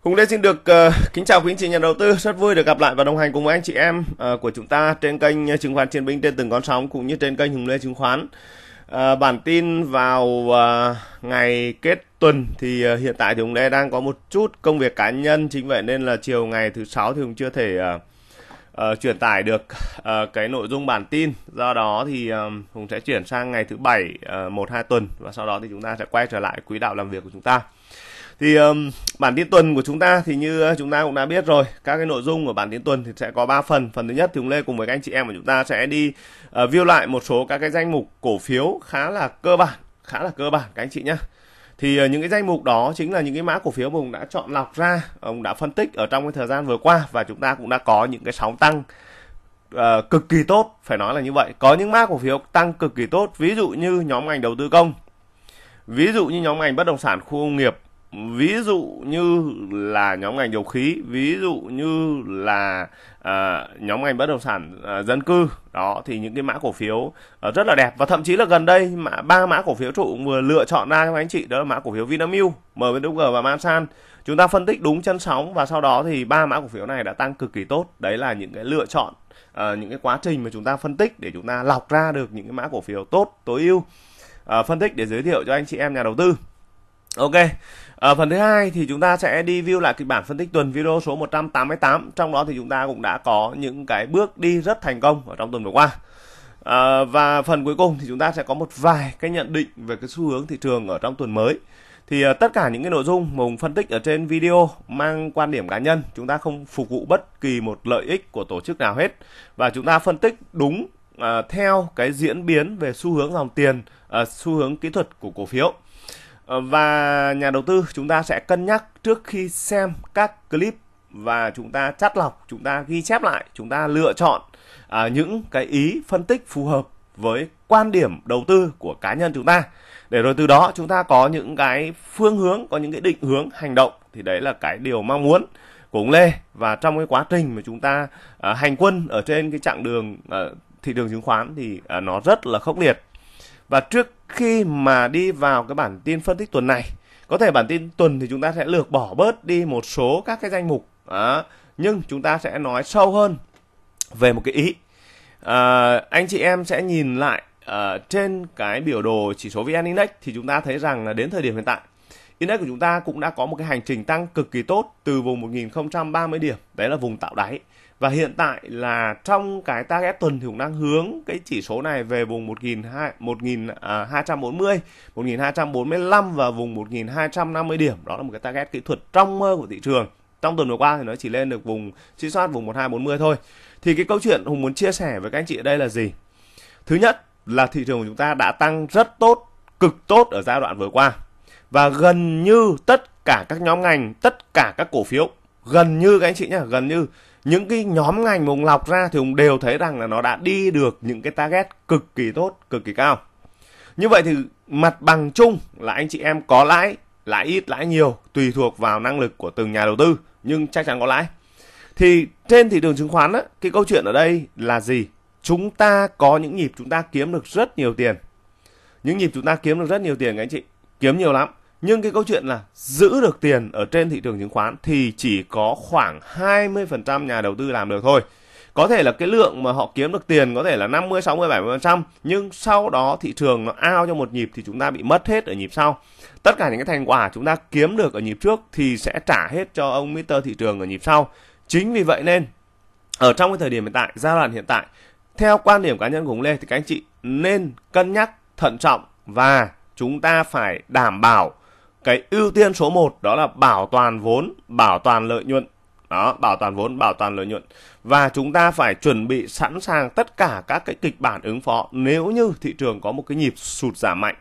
Hùng Lê xin được uh, kính chào quý anh chị nhà đầu tư, rất vui được gặp lại và đồng hành cùng với anh chị em uh, của chúng ta trên kênh chứng khoán Chiến binh trên từng con sóng cũng như trên kênh Hùng Lê chứng khoán. Uh, bản tin vào uh, ngày kết tuần thì uh, hiện tại thì Hùng Lê đang có một chút công việc cá nhân chính vậy nên là chiều ngày thứ sáu thì Hùng chưa thể uh, uh, truyền tải được uh, cái nội dung bản tin. Do đó thì uh, Hùng sẽ chuyển sang ngày thứ bảy uh, 1 2 tuần và sau đó thì chúng ta sẽ quay trở lại quỹ đạo làm việc của chúng ta thì um, bản tin tuần của chúng ta thì như ờ, chúng ta cũng đã biết rồi các cái nội dung của bản tin tuần thì sẽ có 3 phần phần thứ nhất thì ông lê cùng với các anh chị em của chúng ta sẽ đi uh, view lại một số các cái danh mục cổ phiếu khá là cơ bản khá là cơ bản các anh chị nhé thì uh, những cái danh mục đó chính là những cái mã cổ phiếu mà ông đã chọn lọc ra ông đã phân tích ở trong cái thời gian vừa qua và chúng ta cũng đã có những cái sóng tăng uh, cực kỳ tốt phải nói là như vậy có những mã cổ phiếu tăng cực kỳ tốt ví dụ như nhóm ngành đầu tư công ví dụ như nhóm ngành bất động sản khu công nghiệp ví dụ như là nhóm ngành dầu khí ví dụ như là à, nhóm ngành bất động sản à, dân cư đó thì những cái mã cổ phiếu à, rất là đẹp và thậm chí là gần đây mã ba mã cổ phiếu trụ vừa lựa chọn ra cho anh chị đó là mã cổ phiếu Vinamilk, MWG và Mansan chúng ta phân tích đúng chân sóng và sau đó thì ba mã cổ phiếu này đã tăng cực kỳ tốt đấy là những cái lựa chọn à, những cái quá trình mà chúng ta phân tích để chúng ta lọc ra được những cái mã cổ phiếu tốt tối ưu à, phân tích để giới thiệu cho anh chị em nhà đầu tư ok ở ờ, phần thứ hai thì chúng ta sẽ đi view lại kịch bản phân tích tuần video số 188. Trong đó thì chúng ta cũng đã có những cái bước đi rất thành công ở trong tuần vừa qua. À, và phần cuối cùng thì chúng ta sẽ có một vài cái nhận định về cái xu hướng thị trường ở trong tuần mới. Thì à, tất cả những cái nội dung mùng phân tích ở trên video mang quan điểm cá nhân, chúng ta không phục vụ bất kỳ một lợi ích của tổ chức nào hết và chúng ta phân tích đúng à, theo cái diễn biến về xu hướng dòng tiền, à, xu hướng kỹ thuật của cổ phiếu. Ờ, và nhà đầu tư chúng ta sẽ cân nhắc trước khi xem các clip và chúng ta chắt lọc chúng ta ghi chép lại chúng ta lựa chọn à, những cái ý phân tích phù hợp với quan điểm đầu tư của cá nhân chúng ta để rồi từ đó chúng ta có những cái phương hướng có những cái định hướng hành động thì đấy là cái điều mong muốn của ông Lê và trong cái quá trình mà chúng ta à, hành quân ở trên cái chặng đường à, thị trường chứng khoán thì à, nó rất là khốc liệt và trước khi mà đi vào cái bản tin phân tích tuần này, có thể bản tin tuần thì chúng ta sẽ lược bỏ bớt đi một số các cái danh mục. Đó. Nhưng chúng ta sẽ nói sâu hơn về một cái ý. À, anh chị em sẽ nhìn lại à, trên cái biểu đồ chỉ số VN Index thì chúng ta thấy rằng là đến thời điểm hiện tại Index của chúng ta cũng đã có một cái hành trình tăng cực kỳ tốt từ vùng 1030 điểm, đấy là vùng tạo đáy và hiện tại là trong cái target tuần thì cũng đang hướng cái chỉ số này về vùng 1240 1245 à, và vùng 1250 điểm đó là một cái target kỹ thuật trong mơ của thị trường trong tuần vừa qua thì nó chỉ lên được vùng chỉ soát vùng 1240 thôi thì cái câu chuyện Hùng muốn chia sẻ với các anh chị ở đây là gì thứ nhất là thị trường của chúng ta đã tăng rất tốt cực tốt ở giai đoạn vừa qua và gần như tất cả các nhóm ngành tất cả các cổ phiếu gần như các anh chị nhá gần như những cái nhóm ngành mà ông lọc ra thì ông đều thấy rằng là nó đã đi được những cái target cực kỳ tốt, cực kỳ cao. Như vậy thì mặt bằng chung là anh chị em có lãi, lãi ít, lãi nhiều tùy thuộc vào năng lực của từng nhà đầu tư nhưng chắc chắn có lãi. Thì trên thị trường chứng khoán á, cái câu chuyện ở đây là gì? Chúng ta có những nhịp chúng ta kiếm được rất nhiều tiền. Những nhịp chúng ta kiếm được rất nhiều tiền các anh chị, kiếm nhiều lắm nhưng cái câu chuyện là giữ được tiền ở trên thị trường chứng khoán thì chỉ có khoảng 20% nhà đầu tư làm được thôi. Có thể là cái lượng mà họ kiếm được tiền có thể là 50, 60, 70% nhưng sau đó thị trường nó ao cho một nhịp thì chúng ta bị mất hết ở nhịp sau. Tất cả những cái thành quả chúng ta kiếm được ở nhịp trước thì sẽ trả hết cho ông Mr. thị trường ở nhịp sau. Chính vì vậy nên ở trong cái thời điểm hiện tại, giai đoạn hiện tại, theo quan điểm cá nhân của ông Lê thì các anh chị nên cân nhắc thận trọng và chúng ta phải đảm bảo cái ưu tiên số 1 đó là bảo toàn vốn, bảo toàn lợi nhuận. Đó, bảo toàn vốn, bảo toàn lợi nhuận. Và chúng ta phải chuẩn bị sẵn sàng tất cả các cái kịch bản ứng phó nếu như thị trường có một cái nhịp sụt giảm mạnh.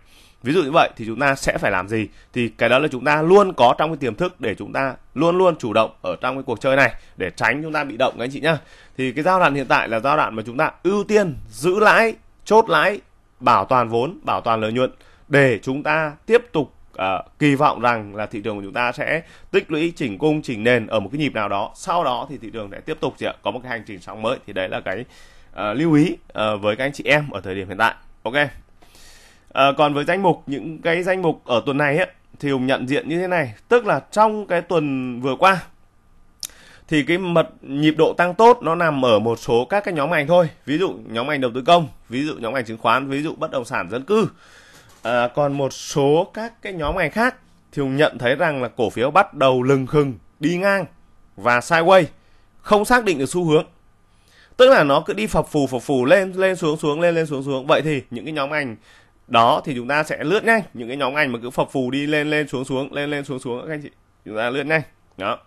Ví dụ như vậy thì chúng ta sẽ phải làm gì? Thì cái đó là chúng ta luôn có trong cái tiềm thức để chúng ta luôn luôn chủ động ở trong cái cuộc chơi này để tránh chúng ta bị động các anh chị nhá. Thì cái giai đoạn hiện tại là giai đoạn mà chúng ta ưu tiên giữ lãi, chốt lãi, bảo toàn vốn, bảo toàn lợi nhuận để chúng ta tiếp tục uh, kỳ vọng rằng là thị trường của chúng ta sẽ tích lũy chỉnh cung chỉnh nền ở một cái nhịp nào đó sau đó thì thị trường sẽ tiếp tục ạ, có một cái hành trình sóng mới thì đấy là cái uh, lưu ý uh, với các anh chị em ở thời điểm hiện tại ok uh, còn với danh mục những cái danh mục ở tuần này ấy, thì hùng nhận diện như thế này tức là trong cái tuần vừa qua thì cái mật nhịp độ tăng tốt nó nằm ở một số các cái nhóm ngành thôi ví dụ nhóm ngành đầu tư công ví dụ nhóm ngành chứng khoán ví dụ bất động sản dân cư À, còn một số các cái nhóm ngành khác thì nhận thấy rằng là cổ phiếu bắt đầu lừng khừng đi ngang và sideways, không xác định được xu hướng. Tức là nó cứ đi phập phù phập phù lên lên xuống xuống lên lên xuống xuống. Vậy thì những cái nhóm ngành đó thì chúng ta sẽ lướt nhanh những cái nhóm ngành mà cứ phập phù đi lên lên xuống xuống lên lên xuống xuống các anh chị chúng ta lướt nhanh đó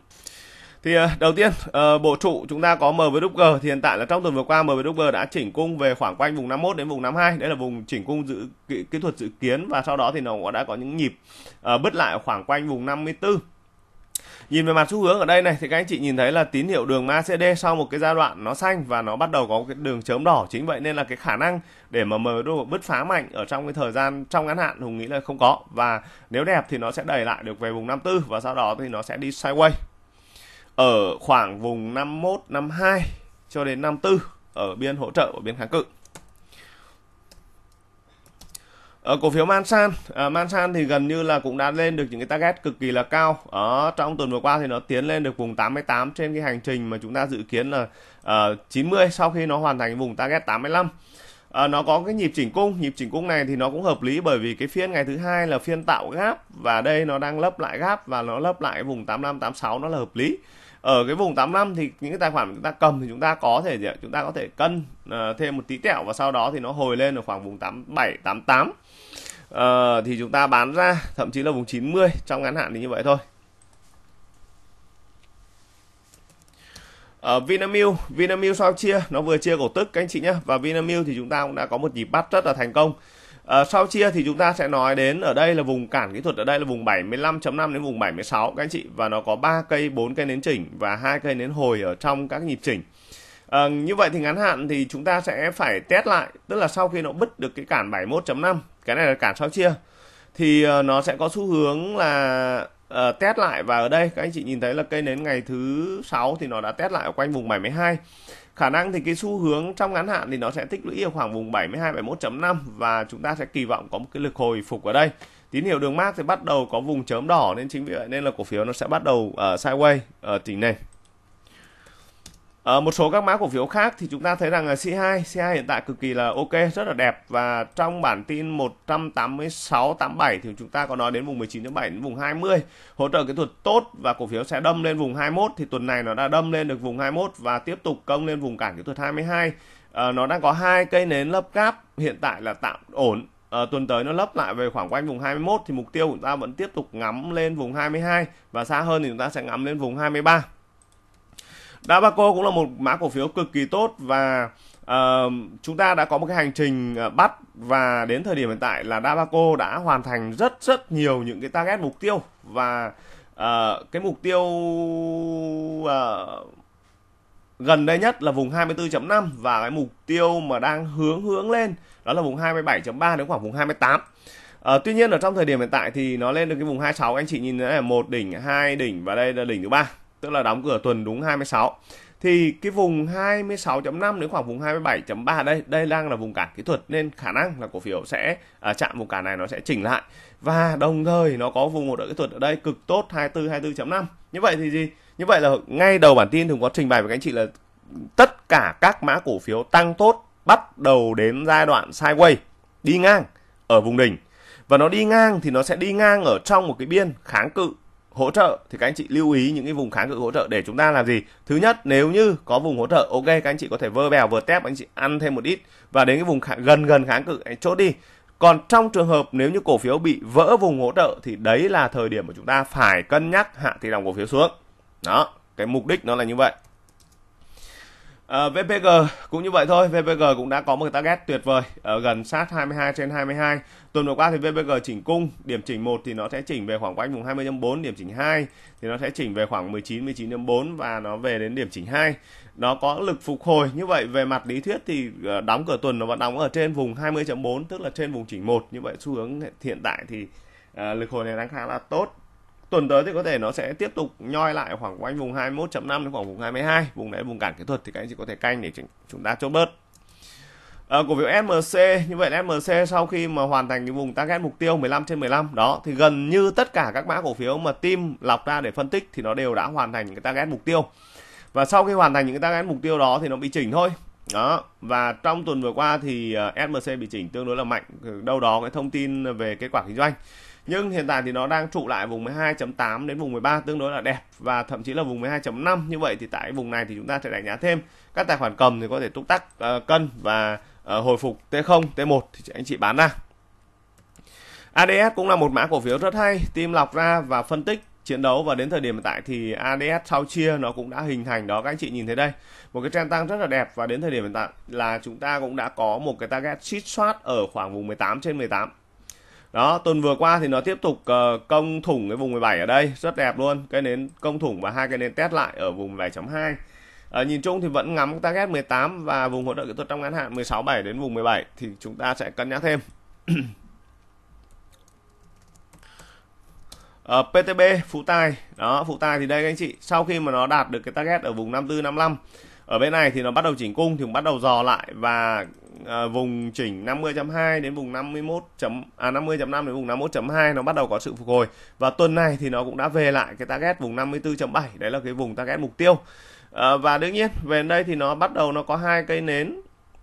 thì ờ, đầu tiên ờ, bộ trụ chúng ta có M với G thì hiện tại là trong tuần vừa qua M với G đã chỉnh cung về khoảng quanh vùng 51 đến vùng 52 đấy là vùng chỉnh cung dự kỹ, kỹ thuật dự kiến và sau đó thì nó đã có những nhịp ờ, bứt lại khoảng quanh vùng 54 Nhìn về mặt xu hướng ở đây này thì các anh chị nhìn thấy là tín hiệu đường MACD sau một cái giai đoạn nó xanh và nó bắt đầu có cái đường chớm đỏ. Chính vậy nên là cái khả năng để mà MMD bứt phá mạnh ở trong cái thời gian trong ngắn hạn Hùng nghĩ là không có và nếu đẹp thì nó sẽ đẩy lại được về vùng 54 và sau đó thì nó sẽ đi sideways ở khoảng vùng 51, 52 cho đến 54 ở biên hỗ trợ của biên kháng cự. Ở cổ phiếu Mansan, à, Mansan thì gần như là cũng đã lên được những cái target cực kỳ là cao. Ở trong tuần vừa qua thì nó tiến lên được vùng 88 trên cái hành trình mà chúng ta dự kiến là uh, à, 90 sau khi nó hoàn thành vùng target 85. À, nó có cái nhịp chỉnh cung nhịp chỉnh cung này thì nó cũng hợp lý bởi vì cái phiên ngày thứ hai là phiên tạo gáp và đây nó đang lấp lại gáp và nó lấp lại vùng 85 86 nó là hợp lý ở cái vùng 85 thì những cái tài khoản chúng ta cầm thì chúng ta có thể gì ạ? chúng ta có thể cân uh, thêm một tí tẹo và sau đó thì nó hồi lên ở khoảng vùng 87 88 uh, thì chúng ta bán ra thậm chí là vùng 90 trong ngắn hạn thì như vậy thôi Ở ờ, Vinamilk, Vinamilk sao chia, nó vừa chia cổ tức các anh chị nhé Và Vinamilk thì chúng ta cũng đã có một nhịp bắt rất là thành công À, sau chia thì chúng ta sẽ nói đến ở đây là vùng cản kỹ thuật ở đây là vùng 75.5 đến vùng 76 các anh chị và nó có 3 cây 4 cây nến chỉnh và hai cây nến hồi ở trong các nhịp chỉnh. À, như vậy thì ngắn hạn thì chúng ta sẽ phải test lại, tức là sau khi nó bứt được cái cản 71.5, cái này là cản sau chia thì ờ, nó sẽ có xu hướng là uh, test lại và ở đây các anh chị nhìn thấy là cây nến ngày thứ sáu thì nó đã test lại ở quanh vùng 72 khả năng thì cái xu hướng trong ngắn hạn thì nó sẽ tích lũy ở khoảng vùng 72 71.5 và chúng ta sẽ kỳ vọng có một cái lực hồi phục ở đây tín hiệu đường mát thì bắt đầu có vùng chớm đỏ nên chính vì vậy nên là cổ phiếu nó sẽ bắt đầu ở ờ, uh, sideways ở uh, tỉnh này ở ờ, một số các mã cổ phiếu khác thì chúng ta thấy rằng là C2, C2 hiện tại cực kỳ là ok, rất là đẹp và trong bản tin 186 87 thì chúng ta có nói đến vùng 19.7 đến vùng 20, hỗ trợ kỹ thuật tốt và cổ phiếu sẽ đâm lên vùng 21 thì tuần này nó đã đâm lên được vùng 21 và tiếp tục công lên vùng cản kỹ thuật 22. À, ờ, nó đang có hai cây nến lấp cáp hiện tại là tạm ổn à, tuần tới nó lấp lại về khoảng quanh vùng 21 thì mục tiêu của chúng ta vẫn tiếp tục ngắm lên vùng 22 và xa hơn thì chúng ta sẽ ngắm lên vùng 23 Dabaco cũng là một mã cổ phiếu cực kỳ tốt và uh, chúng ta đã có một cái hành trình ờ, bắt và đến thời điểm hiện tại là Dabaco đã hoàn thành rất rất nhiều những cái target mục tiêu và uh, cái mục tiêu uh, gần đây nhất là vùng 24.5 và cái mục tiêu mà đang hướng hướng lên đó là vùng 27.3 đến khoảng vùng 28. À, tuy nhiên ở trong thời điểm hiện tại thì nó lên được cái vùng 26 anh chị nhìn thấy là một đỉnh, hai đỉnh và đây là đỉnh thứ ba tức là đóng cửa tuần đúng 26 thì cái vùng 26.5 đến khoảng vùng 27.3 đây đây đang là vùng cản kỹ thuật nên khả năng là cổ phiếu sẽ à, chạm vùng cản này nó sẽ chỉnh lại và đồng thời nó có vùng hỗ trợ kỹ thuật ở đây cực tốt 24 24.5 như vậy thì gì như vậy là ngay đầu bản tin thường có trình bày với các anh chị là tất cả các mã cổ phiếu tăng tốt bắt đầu đến giai đoạn sideways đi ngang ở vùng đỉnh và nó đi ngang thì nó sẽ đi ngang ở trong một cái biên kháng cự hỗ trợ thì các anh chị lưu ý những cái vùng kháng cự hỗ trợ để chúng ta làm gì thứ nhất nếu như có vùng hỗ trợ ok các anh chị có thể vơ bèo vượt tép anh chị ăn thêm một ít và đến cái vùng kháng, gần gần kháng cự anh chốt đi còn trong trường hợp nếu như cổ phiếu bị vỡ vùng hỗ trợ thì đấy là thời điểm mà chúng ta phải cân nhắc hạ tỷ đồng cổ phiếu xuống đó cái mục đích nó là như vậy Ờ, VPG cũng như vậy thôi, VPG cũng đã có một target tuyệt vời ở ờ, gần sát 22 trên 22. Tuần vừa qua thì VPG chỉnh cung, điểm chỉnh 1 thì nó sẽ chỉnh về khoảng quanh vùng 20.4, điểm chỉnh 2 thì nó sẽ chỉnh về khoảng 19 19.4 và nó về đến điểm chỉnh 2. Nó có lực phục hồi như vậy về mặt lý thuyết thì ờ, đóng cửa tuần nó vẫn đóng ở trên vùng 20.4 tức là trên vùng chỉnh 1 như vậy xu hướng hiện tại thì lực hồi này đang khá là tốt tuần tới thì có thể nó sẽ tiếp tục nhoi lại khoảng quanh vùng 21.5 đến khoảng vùng 22 vùng đấy vùng cản kỹ thuật thì các anh chị có thể canh để chúng ta chốt bớt à, cổ phiếu MMC như vậy MMC sau khi mà hoàn thành cái vùng target mục tiêu 15 trên 15 đó thì gần như tất cả các mã cổ phiếu mà team lọc ra để phân tích thì nó đều đã hoàn thành cái target mục tiêu và sau khi hoàn thành những cái target mục tiêu đó thì nó bị chỉnh thôi đó và trong tuần vừa qua thì ờ, SMC bị chỉnh tương đối là mạnh đâu đó cái thông tin về kết quả kinh doanh nhưng hiện tại thì nó đang trụ lại vùng 12.8 đến vùng 13 tương đối là đẹp và thậm chí là vùng 12.5 như vậy thì tại vùng này thì chúng ta sẽ đánh giá thêm các tài khoản cầm thì có thể túc tắc uh, cân và uh, hồi phục T0 T1 thì anh chị bán ra ADS cũng là một mã cổ phiếu rất hay tim lọc ra và phân tích chiến đấu và đến thời điểm hiện tại thì ADS sau chia nó cũng đã hình thành đó các anh chị nhìn thấy đây một cái trend tăng rất là đẹp và đến thời điểm hiện tại là chúng ta cũng đã có một cái target chít soát ở khoảng vùng 18 trên 18 đó tuần vừa qua thì nó tiếp tục uh, ờ, công thủng cái vùng 17 ở đây rất đẹp luôn cái nến công thủng và hai cái nến test lại ở vùng 17.2 À, ờ, nhìn chung thì vẫn ngắm target 18 và vùng hỗ trợ kỹ thuật trong ngắn hạn 16.7 đến vùng 17 thì chúng ta sẽ cân nhắc thêm. Uh, ờ, PTB phú tài đó phú tài thì đây các anh chị sau khi mà nó đạt được cái target ở vùng 54 55 ở bên này thì nó bắt đầu chỉnh cung thì cũng bắt đầu dò lại và à, vùng chỉnh 50.2 đến vùng 51. Chấm, à 50.5 đến vùng 51.2 nó bắt đầu có sự phục hồi và tuần này thì nó cũng đã về lại cái target vùng 54.7 đấy là cái vùng target mục tiêu à, và đương nhiên về đây thì nó bắt đầu nó có hai cây nến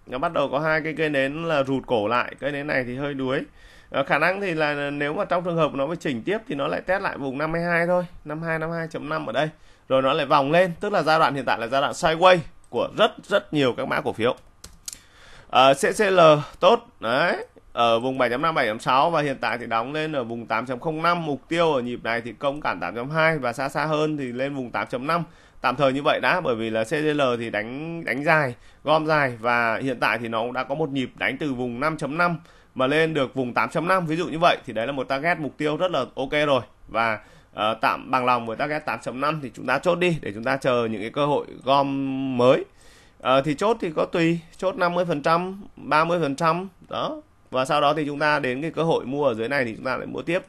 nó bắt đầu có hai cái cây nến là rụt cổ lại cây nến này thì hơi đuối à, khả năng thì là nếu mà trong trường hợp nó mới chỉnh tiếp thì nó lại test lại vùng 52 thôi 52 52.5 ở đây rồi nó lại vòng lên tức là giai đoạn hiện tại là giai đoạn sideways của rất rất nhiều các mã cổ phiếu à, CCL tốt đấy ở vùng 7.5 7.6 và hiện tại thì đóng lên ở vùng 8.05 mục tiêu ở nhịp này thì công cản 8.2 và xa xa hơn thì lên vùng 8.5 tạm thời như vậy đã bởi vì là CCL thì đánh đánh dài gom dài và hiện tại thì nó cũng đã có một nhịp đánh từ vùng 5.5 mà lên được vùng 8.5 ví dụ như vậy thì đấy là một target mục tiêu rất là ok rồi và Ờ, tạm bằng lòng với target 8.5 thì chúng ta chốt đi để chúng ta chờ những cái cơ hội gom mới uh, thì chốt thì có tùy chốt 50% 30% đó và sau đó thì chúng ta đến cái cơ hội mua ở dưới này thì chúng ta lại mua tiếp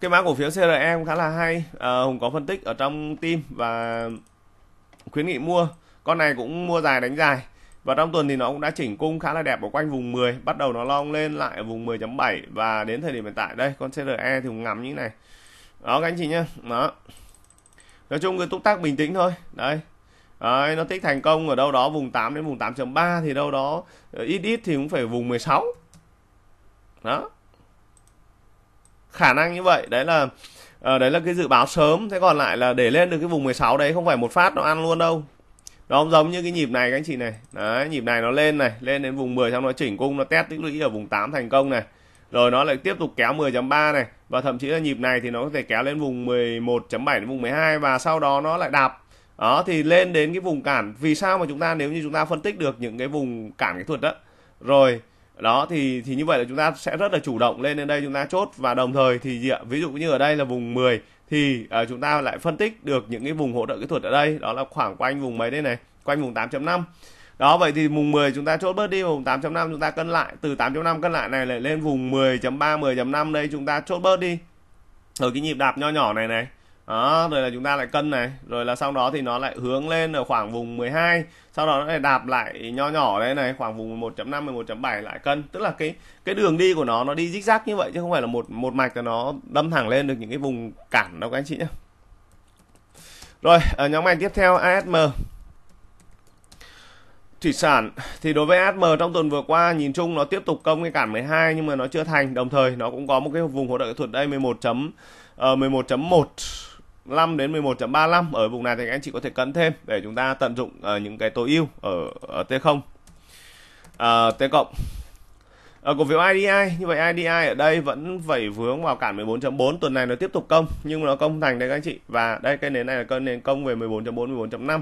cái mã cổ phiếu CRE khá là hay à, Hùng có phân tích ở trong team và khuyến nghị mua con này cũng mua dài đánh dài và trong tuần thì nó cũng đã chỉnh cung khá là đẹp ở quanh vùng 10 bắt đầu nó long lên lại ở vùng 10.7 và đến thời điểm hiện tại đây con CRE thì Hùng ngắm như này đó các anh chị nhé đó nói chung cái túc tác bình tĩnh thôi đấy Đấy, nó tích thành công ở đâu đó vùng 8 đến vùng 8.3 thì đâu đó ờ, ít ít thì cũng phải vùng 16 đó khả năng như vậy đấy là à, đấy là cái dự báo sớm thế còn lại là để lên được cái vùng 16 đấy không phải một phát nó ăn luôn đâu nó không giống như cái nhịp này các anh chị này đấy, nhịp này nó lên này lên đến vùng 10 xong nó chỉnh cung nó test tích lũy ở vùng 8 thành công này rồi nó lại tiếp tục kéo 10.3 này và thậm chí là nhịp này thì nó có thể kéo lên vùng 11.7 đến vùng 12 và sau đó nó lại đạp đó thì lên đến cái vùng cản vì sao mà chúng ta nếu như chúng ta phân tích được những cái vùng cản kỹ thuật đó rồi đó thì thì như vậy là chúng ta sẽ rất là chủ động lên lên đây chúng ta chốt và đồng thời thì gì ạ ví dụ như ở đây là vùng 10 thì uh, chúng ta lại phân tích được những cái vùng hỗ trợ kỹ thuật ở đây đó là khoảng quanh vùng mấy đây này quanh vùng 8.5 đó vậy thì vùng 10 chúng ta chốt bớt đi vùng 8.5 chúng ta cân lại từ 8.5 cân lại này lại lên vùng 10.3 10.5 đây chúng ta chốt bớt đi ở cái nhịp đạp nho nhỏ này này đó rồi là chúng ta lại cân này rồi là sau đó thì nó lại hướng lên ở khoảng vùng 12 sau đó nó lại đạp lại nho nhỏ đây này khoảng vùng 11.5 11.7 lại cân tức là cái cái đường đi của nó nó đi zigzag như vậy chứ không phải là một một mạch là nó đâm thẳng lên được những cái vùng cản đâu các anh chị nhé rồi ở ờ, nhóm ngành tiếp theo ASM thủy sản thì đối với ASM trong tuần vừa qua nhìn chung nó tiếp tục công cái cản 12 nhưng mà nó chưa thành đồng thời nó cũng có một cái vùng hỗ trợ kỹ thuật đây 11 chấm uh, 11.1 5 đến 11.35 ở vùng này thì anh chị có thể cân thêm để chúng ta tận dụng uh, những cái tối ưu ở, ở T0 uh, ờ, T cộng ở ờ, cổ phiếu IDI như vậy IDI ở đây vẫn vẩy vướng vào cản 14.4 tuần này nó tiếp tục công nhưng mà nó công thành đấy các anh chị và đây cái nến này là cân nền công về 14.4 14.5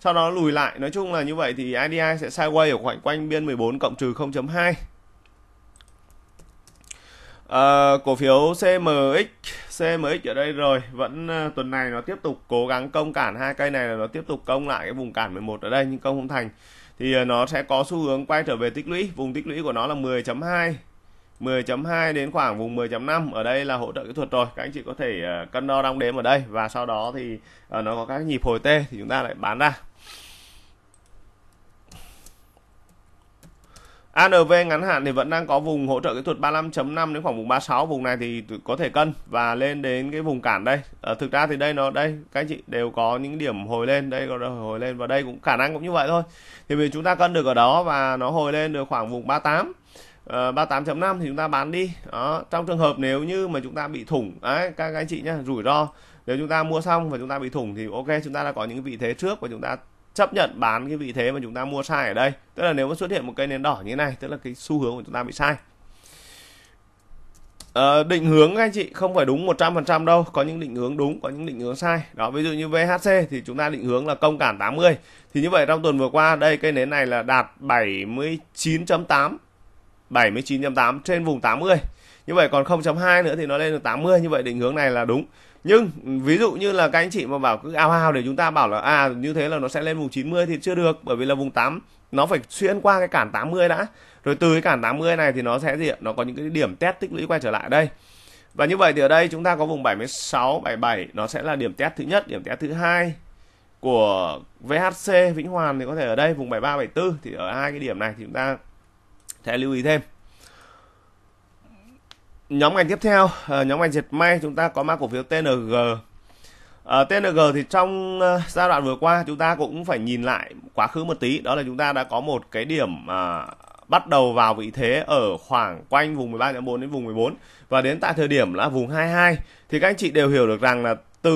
sau đó lùi lại nói chung là như vậy thì IDI sẽ sideways ở khoảng quanh biên 14 cộng trừ 0.2 À, ờ, cổ phiếu CMX CMX ở đây rồi vẫn à, tuần này nó tiếp tục cố gắng công cản hai cây này là nó tiếp tục công lại cái vùng cản 11 ở đây nhưng công không thành thì ờ, nó sẽ có xu hướng quay trở về tích lũy vùng tích lũy của nó là 10.2 10.2 đến khoảng vùng 10.5 ở đây là hỗ trợ kỹ thuật rồi các anh chị có thể cân đo đong đếm ở đây và sau đó thì nó có các nhịp hồi tê thì chúng ta lại bán ra ANV ngắn hạn thì vẫn đang có vùng hỗ trợ kỹ thuật 35.5 đến khoảng vùng 36 vùng này thì có thể cân và lên đến cái vùng cản đây à, thực ra thì đây nó đây các anh chị đều có những điểm hồi lên đây có hồi lên và đây cũng khả năng cũng như vậy thôi thì vì chúng ta cân được ở đó và nó hồi lên được khoảng vùng 38 uh, 38.5 thì chúng ta bán đi đó trong trường hợp nếu như mà chúng ta bị thủng đấy các anh chị nhá rủi ro nếu chúng ta mua xong và chúng ta bị thủng thì ok chúng ta đã có những vị thế trước và chúng ta chấp nhận bán cái vị thế mà chúng ta mua sai ở đây tức là nếu mà xuất hiện một cây nến đỏ như thế này tức là cái xu hướng của chúng ta bị sai à, định hướng các anh chị không phải đúng 100% đâu có những định hướng đúng có những định hướng sai đó ví dụ như VHC thì chúng ta định hướng là công cản 80 thì như vậy trong tuần vừa qua đây cây nến này là đạt 79.8 79.8 trên vùng 80 như vậy còn 0.2 nữa thì nó lên được 80 như vậy định hướng này là đúng nhưng ví dụ như là các anh chị mà bảo cứ ao ao để chúng ta bảo là à như thế là nó sẽ lên vùng 90 thì chưa được bởi vì là vùng 8 nó phải xuyên qua cái cản 80 đã rồi từ cái cản 80 này thì nó sẽ gì nó có những cái điểm test tích lũy quay trở lại đây và như vậy thì ở đây chúng ta có vùng 76 77 nó sẽ là điểm test thứ nhất điểm test thứ hai của VHC Vĩnh Hoàn thì có thể ở đây vùng 73 74 thì ở hai cái điểm này thì chúng ta sẽ lưu ý thêm nhóm ngành tiếp theo à, nhóm ngành dệt may chúng ta có mã cổ phiếu TNG à, ờ, TNG thì trong uh, giai đoạn vừa qua chúng ta cũng phải nhìn lại quá khứ một tí đó là chúng ta đã có một cái điểm à, bắt đầu vào vị thế ở khoảng quanh vùng 13.4 đến vùng 14 và đến tại thời điểm là vùng 22 thì các anh chị đều hiểu được rằng là từ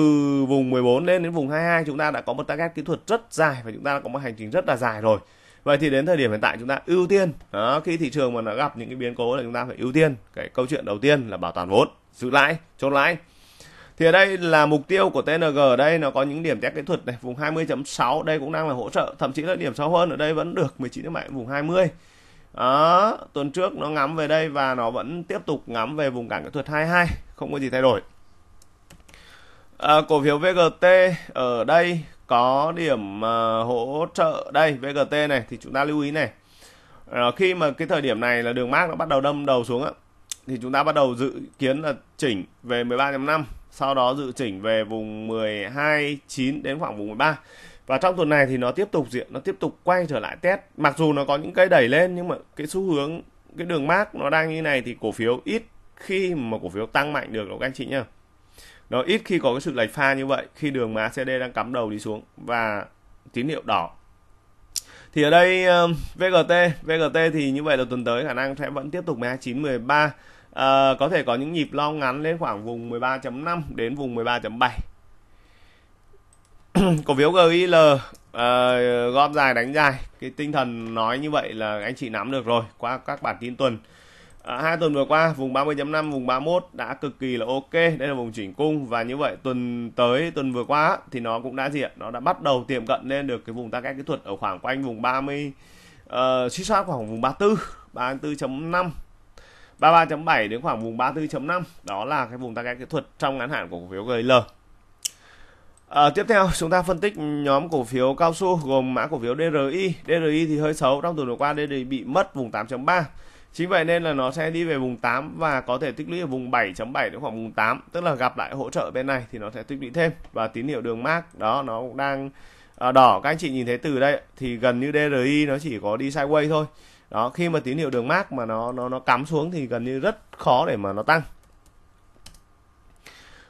vùng 14 lên đến vùng 22 chúng ta đã có một target kỹ thuật rất dài và chúng ta đã có một hành trình rất là dài rồi vậy thì đến thời điểm hiện tại chúng ta ưu tiên đó, khi thị trường mà nó gặp những cái biến cố là chúng ta phải ưu tiên cái câu chuyện đầu tiên là bảo toàn vốn giữ lãi chốt lãi thì ở đây là mục tiêu của TNG ở đây nó có những điểm test kỹ thuật này vùng 20.6 đây cũng đang là hỗ trợ thậm chí là điểm sâu hơn ở đây vẫn được 19 mạnh vùng 20 đó, tuần trước nó ngắm về đây và nó vẫn tiếp tục ngắm về vùng cản kỹ thuật 22 không có gì thay đổi à, cổ phiếu VGT ở đây có điểm ờ, hỗ trợ đây VGT này thì chúng ta lưu ý này ờ, khi mà cái thời điểm này là đường mát nó bắt đầu đâm đầu xuống á thì chúng ta bắt đầu dự kiến là chỉnh về 13.5 sau đó dự chỉnh về vùng 12.9 đến khoảng vùng 13 và trong tuần này thì nó tiếp tục diện nó tiếp tục quay trở lại test mặc dù nó có những cái đẩy lên nhưng mà cái xu hướng cái đường mát nó đang như này thì cổ phiếu ít khi mà cổ phiếu tăng mạnh được đâu các anh chị nhá nó ít khi có cái sự lệch pha như vậy khi đường má CD đang cắm đầu đi xuống và tín hiệu đỏ thì ở đây uh, um, VGT VGT thì như vậy là tuần tới khả năng sẽ vẫn tiếp tục 29 13 uh, có thể có những nhịp lo ngắn lên khoảng vùng 13.5 đến vùng 13.7 cổ phiếu GIL uh, ờ, gom dài đánh dài cái tinh thần nói như vậy là anh chị nắm được rồi qua các bản tin tuần À, hai tuần vừa qua vùng 30.5 vùng 31 đã cực kỳ là ok đây là vùng chỉnh cung và như vậy tuần tới tuần vừa qua thì nó cũng đã diện nó đã bắt đầu tiệm cận lên được cái vùng ta cách kỹ thuật ở khoảng quanh vùng 30 uh, suy soát khoảng vùng 34 34.5 33.7 đến khoảng vùng 34.5 đó là cái vùng ta cách kỹ thuật trong ngắn hạn của cổ phiếu GL À, ờ, tiếp theo chúng ta phân tích nhóm cổ phiếu cao su gồm mã cổ phiếu DRI DRI thì hơi xấu trong tuần vừa qua DRI bị mất vùng 8.3 Chính vậy nên là nó sẽ đi về vùng 8 và có thể tích lũy ở vùng 7.7 đến khoảng vùng 8, tức là gặp lại hỗ trợ bên này thì nó sẽ tích lũy thêm và tín hiệu đường mác đó nó cũng đang à, đỏ các anh chị nhìn thấy từ đây thì gần như DRI nó chỉ có đi sideways thôi. Đó, khi mà tín hiệu đường mác mà nó nó nó cắm xuống thì gần như rất khó để mà nó tăng.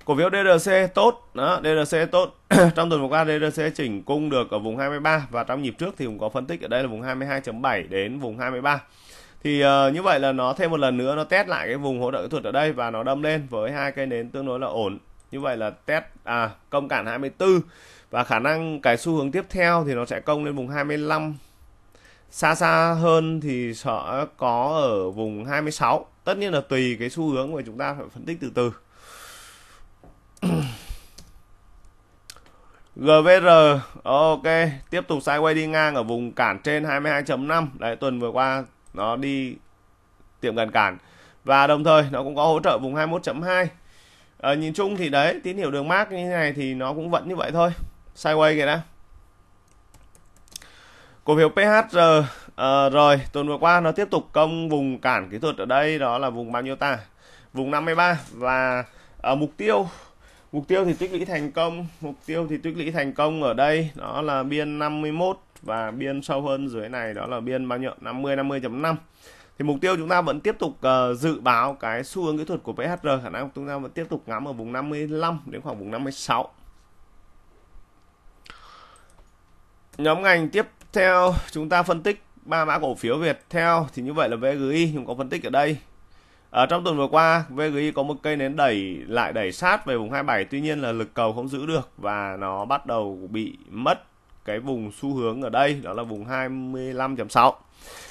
Cổ phiếu DRC tốt, đó, DRC tốt. trong tuần vừa qua DRC chỉnh cung được ở vùng 23 và trong nhịp trước thì cũng có phân tích ở đây là vùng 22.7 đến vùng 23 thì uh, như vậy là nó thêm một lần nữa nó test lại cái vùng hỗ trợ kỹ thuật ở đây và nó đâm lên với hai cây nến tương đối là ổn như vậy là test à công cản 24 và khả năng cái xu hướng tiếp theo thì nó sẽ công lên vùng 25 xa xa hơn thì sẽ có ở vùng 26 tất nhiên là tùy cái xu hướng mà chúng ta phải phân tích từ từ GVR ok tiếp tục sideways đi ngang ở vùng cản trên 22.5 đấy tuần vừa qua nó đi tiệm gần cản và đồng thời nó cũng có hỗ trợ vùng 21.2 à, ờ, nhìn chung thì đấy tín hiệu đường mát như thế này thì nó cũng vẫn như vậy thôi sideways kìa đã cổ phiếu PHR à, ờ, rồi tuần vừa qua nó tiếp tục công vùng cản kỹ thuật ở đây đó là vùng bao nhiêu ta vùng 53 và à, mục tiêu mục tiêu thì tích lũy thành công mục tiêu thì tích lũy thành công ở đây đó là biên 51 và biên sâu hơn dưới này đó là biên bao nhiêu 50 50.5 thì mục tiêu chúng ta vẫn tiếp tục uh, dự báo cái xu hướng kỹ thuật của PHR khả năng chúng ta vẫn tiếp tục ngắm ở vùng 55 đến khoảng vùng 56 nhóm ngành tiếp theo chúng ta phân tích ba mã cổ phiếu Việt theo thì như vậy là VGI chúng có phân tích ở đây ở ờ, trong tuần vừa qua VGI có một cây nến đẩy lại đẩy sát về vùng 27 tuy nhiên là lực cầu không giữ được và nó bắt đầu bị mất cái vùng xu hướng ở đây đó là vùng 25.6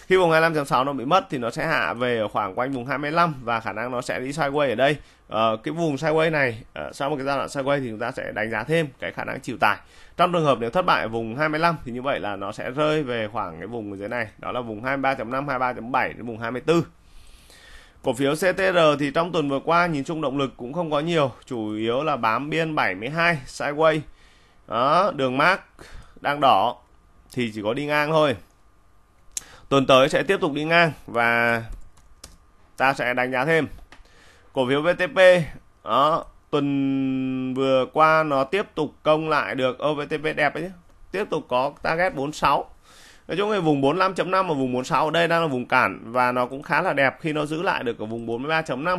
khi vùng 25.6 nó bị mất thì nó sẽ hạ về ở khoảng quanh vùng 25 và khả năng nó sẽ đi sideways ở đây à, cái vùng sideways này ờ, sau một cái giai đoạn sideways thì chúng ta sẽ đánh giá thêm cái khả năng chịu tải trong trường hợp nếu thất bại ở vùng 25 thì như vậy là nó sẽ rơi về khoảng cái vùng dưới này đó là vùng 23.5 23.7 đến vùng 24 Cổ phiếu CTR thì trong tuần vừa qua nhìn chung động lực cũng không có nhiều, chủ yếu là bám biên 72 sideways. Đó, đường mát đang đỏ thì chỉ có đi ngang thôi tuần tới sẽ tiếp tục đi ngang và ta sẽ đánh giá thêm cổ phiếu VTP đó tuần vừa qua nó tiếp tục công lại được ô VTP đẹp ấy tiếp tục có target 46 Nói chung cái vùng 45.5 và vùng 46 ở đây đang là vùng cản và nó cũng khá là đẹp khi nó giữ lại được ở vùng 43.5 à,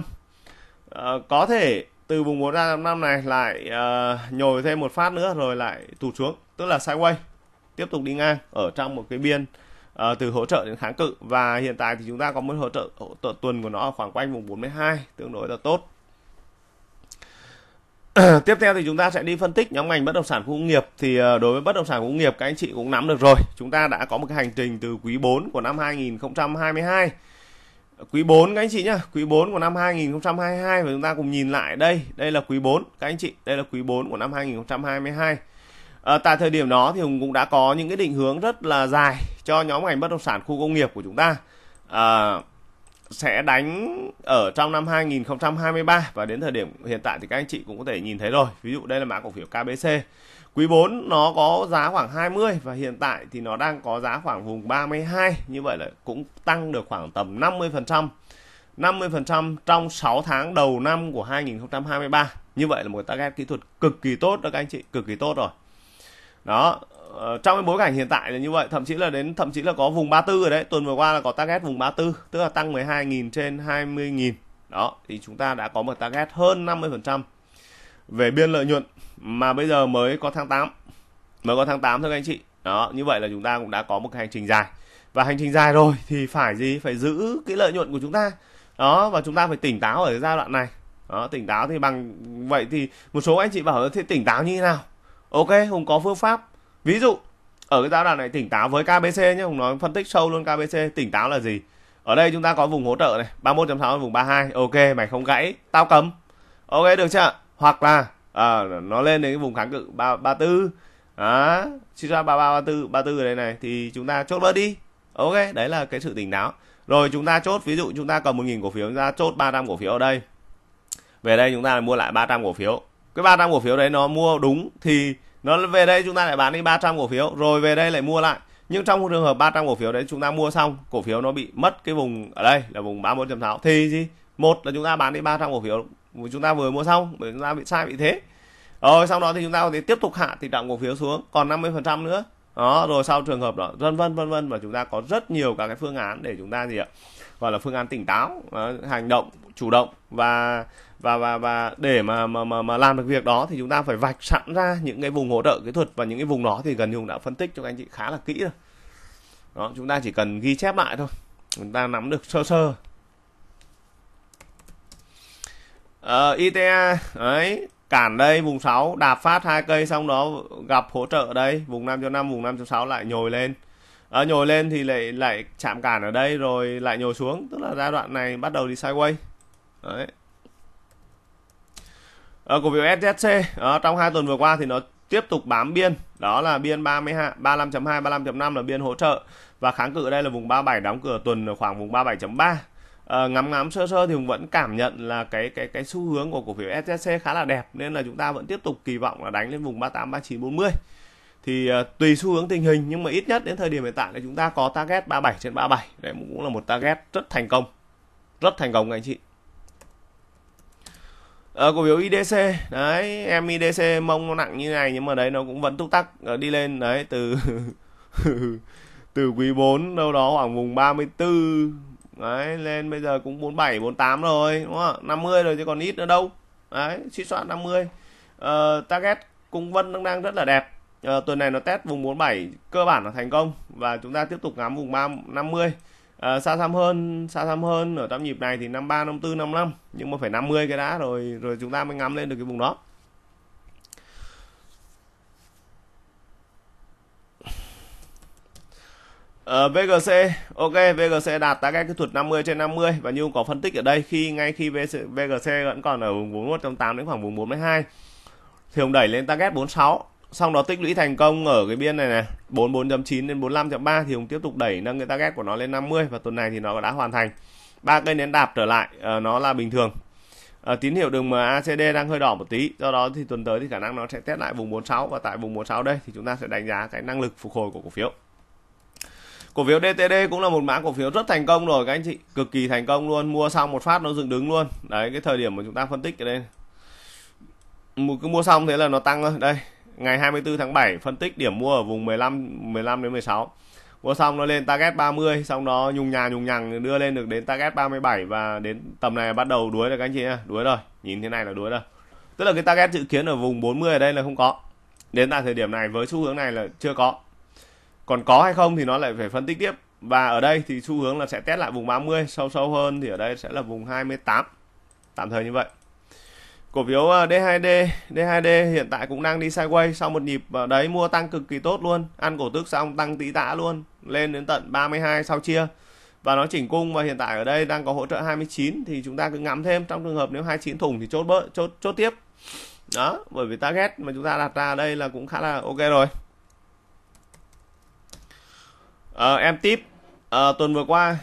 ờ, có thể từ vùng 4 ra 5 này lại uh, nhồi thêm một phát nữa rồi lại tụt xuống tức là sideways tiếp tục đi ngang ở trong một cái biên uh, từ hỗ trợ đến kháng cự và hiện tại thì chúng ta có một hỗ trợ, hỗ trợ tuần của nó ở khoảng quanh vùng 42 tương đối là tốt tiếp theo thì chúng ta sẽ đi phân tích nhóm ngành bất động sản công nghiệp thì ờ, đối với bất động sản công nghiệp các anh chị cũng nắm được rồi chúng ta đã có một cái hành trình từ quý 4 của năm 2022 quý 4 các anh chị nhá, quý 4 của năm 2022 và chúng ta cùng nhìn lại đây, đây là quý 4 các anh chị, đây là quý 4 của năm 2022. À, ờ, tại thời điểm đó thì Hùng cũng đã có những cái định hướng rất là dài cho nhóm ngành bất động sản khu công nghiệp của chúng ta. À, sẽ đánh ở trong năm 2023 và đến thời điểm hiện tại thì các anh chị cũng có thể nhìn thấy rồi. Ví dụ đây là mã cổ phiếu KBC. Quý 4 nó có giá khoảng 20 và hiện tại thì nó đang có giá khoảng vùng 32. Như vậy là cũng tăng được khoảng tầm 50%. 50% trong 6 tháng đầu năm của 2023. Như vậy là một target kỹ thuật cực kỳ tốt đó các anh chị, cực kỳ tốt rồi đó ờ, trong cái bối cảnh hiện tại là như vậy thậm chí là đến thậm chí là có vùng 34 rồi đấy tuần vừa qua là có target vùng 34 tức là tăng 12.000 trên 20.000 đó thì chúng ta đã có một target hơn 50% về biên lợi nhuận mà bây giờ mới có tháng 8 mới có tháng 8 thôi các anh chị đó như vậy là chúng ta cũng đã có một cái hành trình dài và hành trình dài rồi thì phải gì phải giữ cái lợi nhuận của chúng ta đó và chúng ta phải tỉnh táo ở giai đoạn này đó tỉnh táo thì bằng vậy thì một số anh chị bảo thế tỉnh táo như thế nào ok hùng có phương pháp ví dụ ở cái giai đoạn này tỉnh táo với kbc nhé hùng nói phân tích sâu luôn kbc tỉnh táo là gì ở đây chúng ta có vùng hỗ trợ này 31.6 vùng 32 ok mày không gãy tao cấm ok được chưa hoặc là à, nó lên đến cái vùng kháng cự 3, 34 đó suy ra 33 34 34 ở đây này thì chúng ta chốt bớt đi ok đấy là cái sự tỉnh táo rồi chúng ta chốt ví dụ chúng ta cầm 1.000 cổ phiếu chúng ta chốt 300 cổ phiếu ở đây về đây chúng ta mua lại 300 cổ phiếu cái 300 cổ phiếu đấy nó mua đúng thì nó về đây chúng ta lại bán đi 300 cổ phiếu rồi về đây lại mua lại nhưng trong trường hợp 300 cổ phiếu đấy chúng ta mua xong cổ phiếu nó bị mất cái vùng ở đây là vùng 34.6 thì gì một là chúng ta bán đi 300 cổ phiếu chúng ta vừa mua xong bởi chúng ta bị sai bị thế rồi sau đó thì chúng ta có thể tiếp tục hạ tỷ trọng cổ phiếu xuống còn 50% nữa đó rồi sau trường hợp đó vân vân vân vân và chúng ta có rất nhiều các cái phương án để chúng ta gì ạ gọi là phương án tỉnh táo ờ, hành động chủ động và và và và để mà mà mà, mà làm được việc đó thì chúng ta phải vạch sẵn ra những cái vùng hỗ trợ kỹ thuật và những cái vùng đó thì gần như cũng đã phân tích cho anh chị khá là kỹ rồi đó chúng ta chỉ cần ghi chép lại thôi chúng ta nắm được sơ sơ ờ, ITA ấy cản đây vùng 6 đạp phát hai cây xong đó gặp hỗ trợ đây vùng 5 cho 5 vùng 5 cho 6 lại nhồi lên à, nhồi lên thì lại lại chạm cản ở đây rồi lại nhồi xuống tức là giai đoạn này bắt đầu đi sideways đấy Ờ, cổ phiếu SZC à, ờ, trong hai tuần vừa qua thì nó tiếp tục bám biên đó là biên 32 35.2 35.5 là biên hỗ trợ và kháng cự đây là vùng 37 đóng cửa tuần khoảng vùng 37.3 à, ờ, ngắm ngắm sơ sơ thì vẫn cảm nhận là cái cái cái xu hướng của cổ phiếu SZC khá là đẹp nên là chúng ta vẫn tiếp tục kỳ vọng là đánh lên vùng 38 39 40 thì uh, tùy xu hướng tình hình nhưng mà ít nhất đến thời điểm hiện tại là chúng ta có target 37 trên 37 đấy cũng là một target rất thành công rất thành công anh chị Ờ, cổ phiếu IDC đấy em IDC mông nó nặng như này nhưng mà đấy nó cũng vẫn túc tắc ờ, đi lên đấy từ từ quý 4 đâu đó khoảng vùng 34 đấy lên bây giờ cũng 47 48 rồi đúng không 50 rồi chứ còn ít nữa đâu đấy suy soạn 50 ờ, target cung vân đang đang rất là đẹp ờ, tuần này nó test vùng 47 cơ bản là thành công và chúng ta tiếp tục ngắm vùng 3 50 à, xa xăm hơn xa xăm hơn ở trong nhịp này thì 53 54 55 nhưng mà phải 50 cái đã rồi rồi chúng ta mới ngắm lên được cái vùng đó Ở ờ, VGC, ok, VGC đạt tái cách kỹ thuật 50 trên 50 và như có phân tích ở đây khi ngay khi VGC vẫn còn ở vùng 418 đến khoảng vùng 42 thì ông đẩy lên target 46 xong đó tích lũy thành công ở cái biên này này 44.9 đến 45.3 thì ông tiếp tục đẩy nâng cái target của nó lên 50 và tuần này thì nó đã hoàn thành ba cây nến đạp trở lại uh, nó là bình thường uh, tín hiệu đường MACD đang hơi đỏ một tí do đó thì tuần tới thì khả năng nó sẽ test lại vùng 46 và tại vùng 46 đây thì chúng ta sẽ đánh giá cái năng lực phục hồi của cổ phiếu cổ phiếu DTD cũng là một mã cổ phiếu rất thành công rồi các anh chị cực kỳ thành công luôn mua xong một phát nó dựng đứng luôn đấy cái thời điểm mà chúng ta phân tích ở đây một cứ mua xong thế là nó tăng thôi đây ngày 24 tháng 7 phân tích điểm mua ở vùng 15 15 đến 16 mua xong nó lên target 30 xong đó nhung nhà nhung nhằng đưa lên được đến target 37 và đến tầm này bắt đầu đuối rồi các anh chị nhá đuối rồi nhìn thế này là đuối rồi tức là cái target dự kiến ở vùng 40 ở đây là không có đến tại thời điểm này với xu hướng này là chưa có còn có hay không thì nó lại phải phân tích tiếp và ở đây thì xu hướng là sẽ test lại vùng 30 sâu sâu hơn thì ở đây sẽ là vùng 28 tạm thời như vậy cổ phiếu ờ, D2D D2D hiện tại cũng đang đi sideways sau một nhịp ờ, đấy mua tăng cực kỳ tốt luôn ăn cổ tức xong tăng tí tã luôn lên đến tận 32 sau chia và nó chỉnh cung và hiện tại ở đây đang có hỗ trợ 29 thì chúng ta cứ ngắm thêm trong trường hợp nếu 29 thủng thì chốt bớt chốt chốt tiếp đó bởi vì target mà chúng ta đặt ra đây là cũng khá là ok rồi à, em tiếp à, tuần vừa qua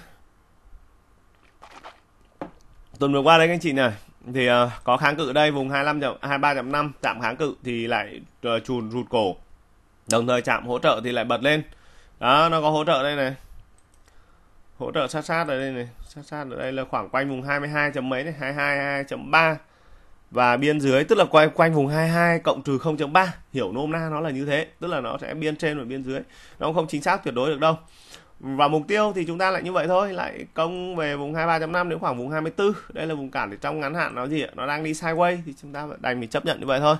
tuần vừa qua đấy các anh chị này thì uh, có kháng cự đây vùng 25 23.5 chạm kháng cự thì lại uh, chùn rụt cổ đồng thời chạm hỗ trợ thì lại bật lên đó nó có hỗ trợ đây này hỗ trợ sát sát ở đây này sát sát ở đây là khoảng quanh vùng 22 chấm mấy này 22 2.3 và biên dưới tức là quay quanh vùng 22 cộng trừ 0.3 hiểu nôm na nó là như thế tức là nó sẽ biên trên và biên dưới nó không chính xác tuyệt đối được đâu và mục tiêu thì chúng ta lại như vậy thôi lại công về vùng 23.5 đến khoảng vùng 24 đây là vùng cản để trong ngắn hạn nó gì nó đang đi sideways thì chúng ta đành phải chấp nhận như vậy thôi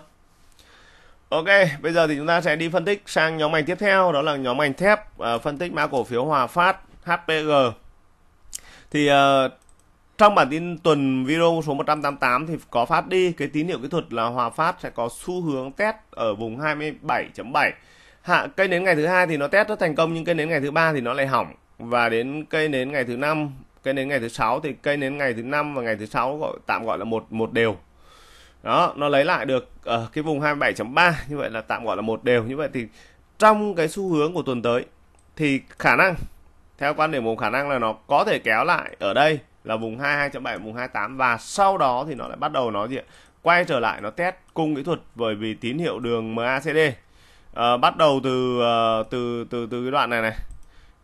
Ok, bây giờ thì chúng ta sẽ đi phân tích sang nhóm ngành tiếp theo đó là nhóm ngành thép uh, phân tích mã cổ phiếu Hòa Phát HPG thì uh, trong bản tin tuần video số 188 thì có phát đi cái tín hiệu kỹ thuật là Hòa Phát sẽ có xu hướng test ở vùng 27.7 hạ cây nến ngày thứ hai thì nó test rất thành công nhưng cây nến ngày thứ ba thì nó lại hỏng và đến cây nến ngày thứ năm cây nến ngày thứ sáu thì cây nến ngày thứ năm và ngày thứ sáu gọi tạm gọi là một một đều đó nó lấy lại được ở ờ, cái vùng 27.3 như vậy là tạm gọi là một đều như vậy thì trong cái xu hướng của tuần tới thì khả năng theo quan điểm của khả năng là nó có thể kéo lại ở đây là vùng 22.7 vùng 28 và sau đó thì nó lại bắt đầu nó gì quay trở lại nó test cung kỹ thuật bởi vì tín hiệu đường MACD à, bắt đầu từ à, từ từ từ cái đoạn này này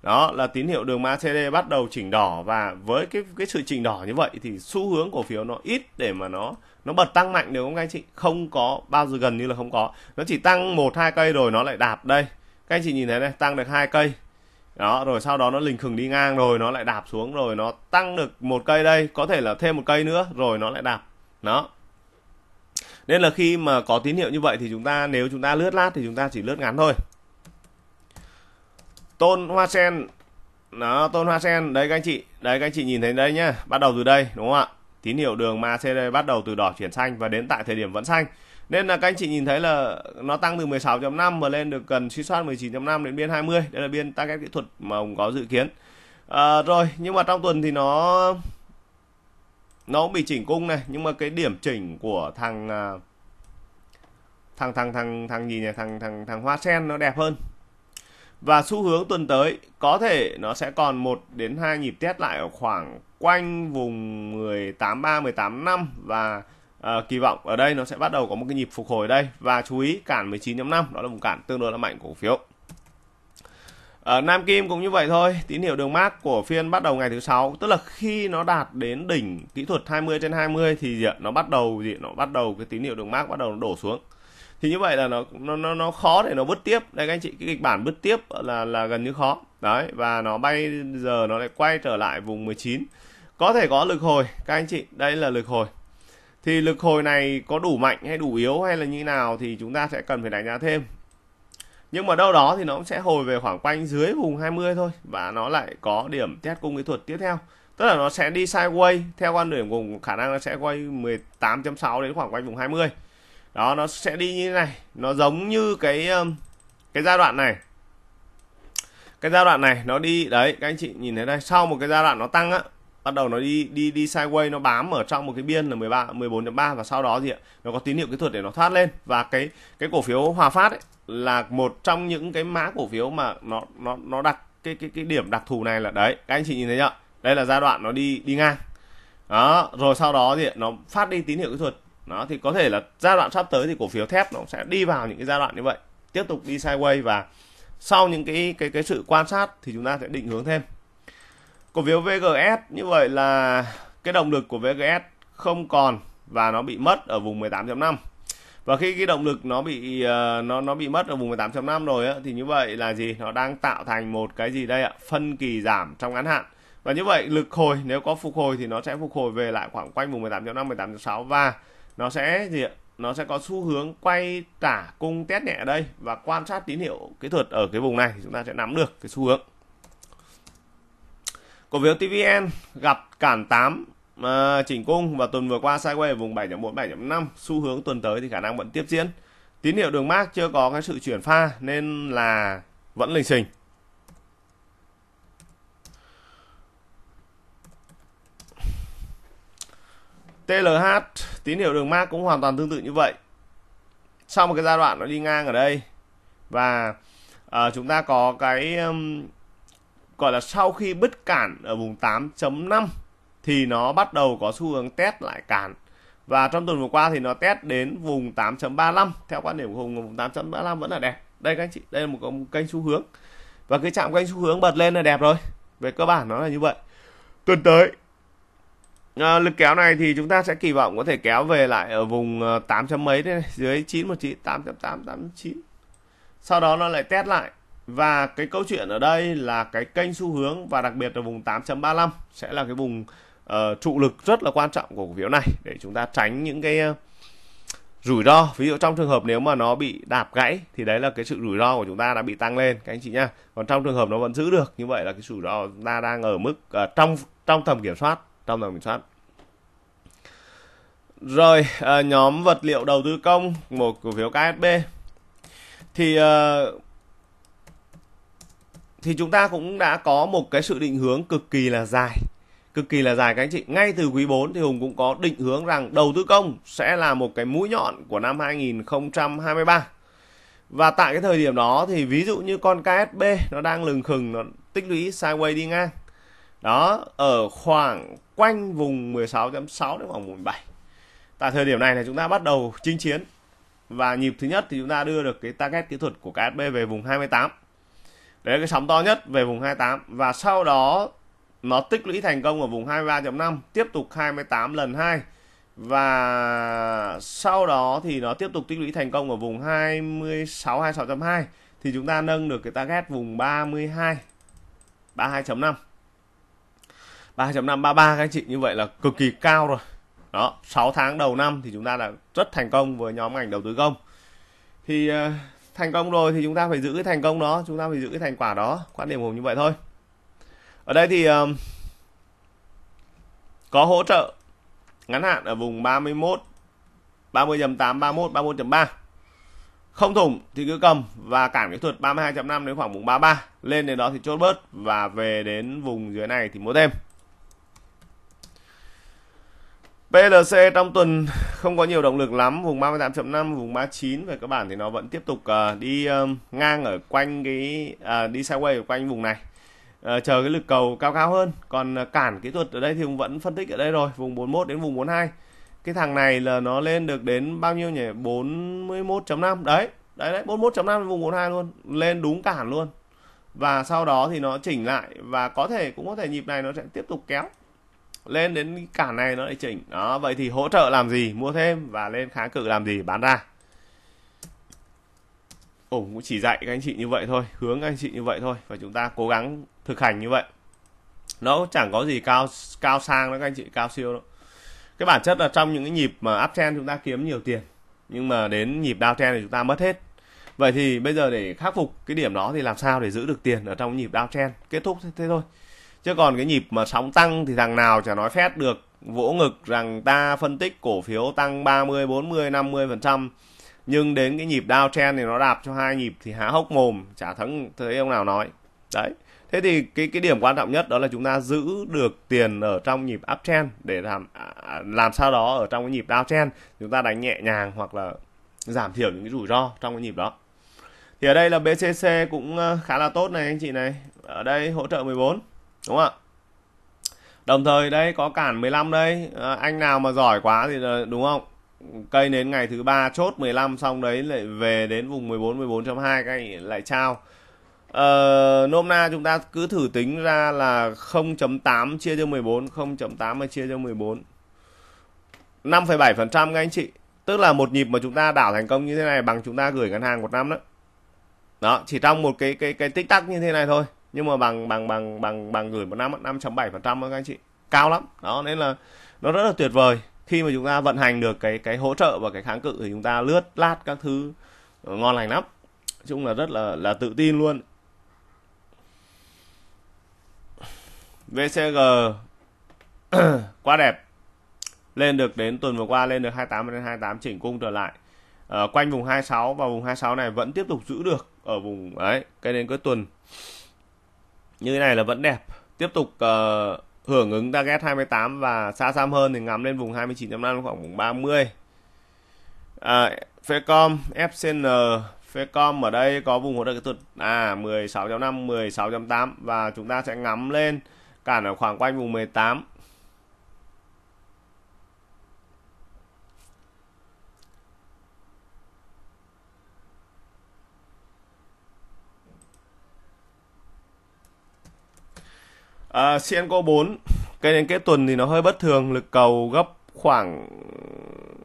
đó là tín hiệu đường macd bắt đầu chỉnh đỏ và với cái cái sự chỉnh đỏ như vậy thì xu hướng cổ phiếu nó ít để mà nó nó bật tăng mạnh nếu không anh chị không có bao giờ gần như là không có nó chỉ tăng một hai cây rồi nó lại đạp đây các anh chị nhìn thấy này tăng được hai cây đó rồi sau đó nó lình khừng đi ngang rồi nó lại đạp xuống rồi nó tăng được một cây đây có thể là thêm một cây nữa rồi nó lại đạp đó nên là khi mà có tín hiệu như vậy thì chúng ta nếu chúng ta lướt lát thì chúng ta chỉ lướt ngắn thôi tôn hoa sen nó tôn hoa sen đấy các anh chị đấy các anh chị nhìn thấy đây nhá bắt đầu từ đây đúng không ạ tín hiệu đường MACD bắt đầu từ đỏ chuyển xanh và đến tại thời điểm vẫn xanh nên là các anh chị nhìn thấy là nó tăng từ 16.5 và lên được cần suy soát 19.5 đến biên 20 đây là biên target kỹ thuật mà ông có dự kiến à, rồi nhưng mà trong tuần thì nó nó cũng bị chỉnh cung này nhưng mà cái điểm chỉnh của thằng à, thằng thằng thằng thằng gì nhỉ thằng thằng thằng hoa sen nó đẹp hơn và xu hướng tuần tới có thể nó sẽ còn một đến hai nhịp test lại ở khoảng quanh vùng 183 năm và à, kỳ vọng ở đây nó sẽ bắt đầu có một cái nhịp phục hồi đây và chú ý cản 19.5 đó là vùng cản tương đối là mạnh của cổ phiếu ở ờ, Nam Kim cũng như vậy thôi, tín hiệu đường mát của phiên bắt đầu ngày thứ sáu, tức là khi nó đạt đến đỉnh kỹ thuật 20 trên 20 thì gì ạ? nó bắt đầu gì nó bắt đầu cái tín hiệu đường mát bắt đầu nó đổ xuống. Thì như vậy là nó nó nó, nó khó để nó bứt tiếp. Đây các anh chị cái kịch bản bứt tiếp là là gần như khó. Đấy và nó bay giờ nó lại quay trở lại vùng 19. Có thể có lực hồi các anh chị, đây là lực hồi. Thì lực hồi này có đủ mạnh hay đủ yếu hay là như nào thì chúng ta sẽ cần phải đánh giá thêm nhưng mà đâu đó thì nó cũng sẽ hồi về khoảng quanh dưới vùng 20 thôi và nó lại có điểm test cung kỹ thuật tiếp theo tức là nó sẽ đi sideways theo quan điểm vùng khả năng nó sẽ quay 18.6 đến khoảng quanh vùng 20 đó nó sẽ đi như thế này nó giống như cái um, cái giai đoạn này cái giai đoạn này nó đi đấy các anh chị nhìn thấy đây sau một cái giai đoạn nó tăng á bắt đầu nó đi đi đi sideways nó bám ở trong một cái biên là 13 14.3 và sau đó gì ạ nó có tín hiệu kỹ thuật để nó thoát lên và cái cái cổ phiếu Hòa Phát ấy là một trong những cái mã cổ phiếu mà nó nó nó đặt cái cái cái điểm đặc thù này là đấy các anh chị nhìn thấy nhá đây là giai đoạn nó đi đi ngang đó rồi sau đó thì nó phát đi tín hiệu kỹ thuật nó thì có thể là giai đoạn sắp tới thì cổ phiếu thép nó sẽ đi vào những cái giai đoạn như vậy tiếp tục đi sideways và sau những cái cái cái sự quan sát thì chúng ta sẽ định hướng thêm cổ phiếu VGS như vậy là cái động lực của VGS không còn và nó bị mất ở vùng 18.5 và khi cái động lực nó bị ờ, nó nó bị mất ở vùng 18.5 rồi á, thì như vậy là gì nó đang tạo thành một cái gì đây ạ phân kỳ giảm trong ngắn hạn và như vậy lực hồi nếu có phục hồi thì nó sẽ phục hồi về lại khoảng quanh vùng 18.5 18.6 và nó sẽ gì ạ nó sẽ có xu hướng quay tả cung test nhẹ ở đây và quan sát tín hiệu kỹ thuật ở cái vùng này chúng ta sẽ nắm được cái xu hướng cổ phiếu TVN gặp cản 8 à, chỉnh cung và tuần vừa qua sideways ở vùng 7.1 7.5 xu hướng tuần tới thì khả năng vẫn tiếp diễn tín hiệu đường mát chưa có cái sự chuyển pha nên là vẫn lình xình TLH tín hiệu đường mát cũng hoàn toàn tương tự như vậy sau một cái giai đoạn nó đi ngang ở đây và à, chúng ta có cái um, gọi là sau khi bứt cản ở vùng 8.5 thì nó bắt đầu có xu hướng test lại cản và trong tuần vừa qua thì nó test đến vùng 8.35 theo quan điểm của Hùng vùng 8.35 vẫn là đẹp đây các anh chị đây là một kênh xu hướng và cái chạm kênh xu hướng bật lên là đẹp rồi về cơ bản nó là như vậy tuần tới à, lực kéo này thì chúng ta sẽ kỳ vọng có thể kéo về lại ở vùng 8 à, chấm mấy đây này, dưới 919 889 sau đó nó lại test lại và cái câu chuyện ở đây là cái kênh xu hướng và đặc biệt là vùng 8.35 sẽ là cái vùng Ờ, trụ lực rất là quan trọng của cổ phiếu này để chúng ta tránh những cái ờ, rủi ro ví dụ trong trường hợp nếu mà nó bị đạp gãy thì đấy là cái sự rủi ro của chúng ta đã bị tăng lên các anh chị nhá còn trong trường hợp nó vẫn giữ được như vậy là cái rủi ro chúng ta đang ở mức uh, trong trong tầm kiểm soát trong tầm kiểm soát rồi à, nhóm vật liệu đầu tư công một cổ phiếu KSB thì à, thì chúng ta cũng đã có một cái sự định hướng cực kỳ là dài cực kỳ là dài các anh chị. Ngay từ quý 4 thì Hùng cũng có định hướng rằng đầu tư công sẽ là một cái mũi nhọn của năm 2023. Và tại cái thời điểm đó thì ví dụ như con KSB nó đang lừng khừng nó tích lũy sideways đi ngang. Đó, ở khoảng quanh vùng 16.6 đến khoảng 17. Tại thời điểm này là chúng ta bắt đầu chinh chiến. Và nhịp thứ nhất thì chúng ta đưa được cái target kỹ thuật của KSB về vùng 28. Đấy là cái sóng to nhất về vùng 28 và sau đó nó tích lũy thành công ở vùng 23.5 tiếp tục 28 lần 2 và sau đó thì nó tiếp tục tích lũy thành công ở vùng 26 26.2 thì chúng ta nâng được cái target vùng 32 32.5 3.533 các anh chị như vậy là cực kỳ cao rồi đó 6 tháng đầu năm thì chúng ta đã rất thành công với nhóm ngành đầu tư công thì uh, thành công rồi thì chúng ta phải giữ cái thành công đó chúng ta phải giữ cái thành quả đó quan điểm của mình như vậy thôi ở đây thì um, có hỗ trợ ngắn hạn ở vùng 31 30.8 31 31.3 không thủng thì cứ cầm và cản kỹ thuật 32.5 đến khoảng vùng 33 lên đến đó thì chốt bớt và về đến vùng dưới này thì mua thêm PLC trong tuần không có nhiều động lực lắm vùng 38.5 vùng 39 về cơ bản thì nó vẫn tiếp tục uh, đi uh, ngang ở quanh cái uh, đi sideways quanh vùng này Ờ, chờ cái lực cầu cao cao hơn còn ờ, cản kỹ thuật ở đây thì cũng vẫn phân tích ở đây rồi vùng 41 đến vùng 42 cái thằng này là nó lên được đến bao nhiêu nhỉ 41.5 đấy đấy đấy 41.5 vùng 42 luôn lên đúng cản luôn và sau đó thì nó chỉnh lại và có thể cũng có thể nhịp này nó sẽ tiếp tục kéo lên đến cản này nó lại chỉnh đó vậy thì hỗ trợ làm gì mua thêm và lên kháng cự làm gì bán ra ổng cũng chỉ dạy các anh chị như vậy thôi hướng các anh chị như vậy thôi và chúng ta cố gắng thực hành như vậy nó chẳng có gì cao cao sang đó các anh chị cao siêu đâu cái bản chất là trong những cái nhịp mà uptrend chúng ta kiếm nhiều tiền nhưng mà đến nhịp downtrend thì chúng ta mất hết vậy thì bây giờ để khắc phục cái điểm đó thì làm sao để giữ được tiền ở trong nhịp downtrend kết thúc thế, thế thôi chứ còn cái nhịp mà sóng tăng thì thằng nào chả nói phét được vỗ ngực rằng ta phân tích cổ phiếu tăng 30 40 50 phần trăm nhưng đến cái nhịp down trend thì nó đạp cho hai nhịp thì há hốc mồm chả thắng thấy ông nào nói đấy thế thì cái cái điểm quan trọng nhất đó là chúng ta giữ được tiền ở trong nhịp uptrend để làm à, à, làm sao đó ở trong cái nhịp downtrend chúng ta đánh nhẹ nhàng hoặc là giảm thiểu những cái rủi ro trong cái nhịp đó thì ở đây là BCC cũng ờ, khá là tốt này anh chị này ở đây hỗ trợ 14 đúng không ạ đồng thời đây có cản 15 đây à, anh nào mà giỏi quá thì ờ, đúng không cây đến ngày thứ ba chốt 15 xong đấy lại về đến vùng 14 14.2 các anh lại trao Ờ, nôm na chúng ta cứ thử tính ra là 0.8 chia cho 14, 0.8 chia cho 14. 5,7% các anh chị. Tức là một nhịp mà chúng ta đảo thành công như thế này bằng chúng ta gửi ngân hàng một năm đó. Đó, chỉ trong một cái cái cái tích tắc như thế này thôi, nhưng mà bằng bằng bằng bằng bằng gửi một năm 5.7% các anh chị. Cao lắm. Đó nên là nó rất là tuyệt vời khi mà chúng ta vận hành được cái cái hỗ trợ và cái kháng cự thì chúng ta lướt lát các thứ ờ, ngon lành lắm chung là rất là là tự tin luôn VCG quá đẹp lên được đến tuần vừa qua lên được 28 đến 28 chỉnh cung trở lại à, quanh vùng 26 và vùng 26 này vẫn tiếp tục giữ được ở vùng ấy cái đến cuối tuần như thế này là vẫn đẹp tiếp tục uh, hưởng ứng target 28 và xa xăm hơn thì ngắm lên vùng 29.5 khoảng vùng 30 à, Fecom FCN Fecom ở đây có vùng hỗ trợ kỹ thuật à 16.5 16.8 và chúng ta sẽ ngắm lên cản ở khoảng quanh vùng 18 À, CNCO 4 cây nến kết tuần thì nó hơi bất thường lực cầu gấp khoảng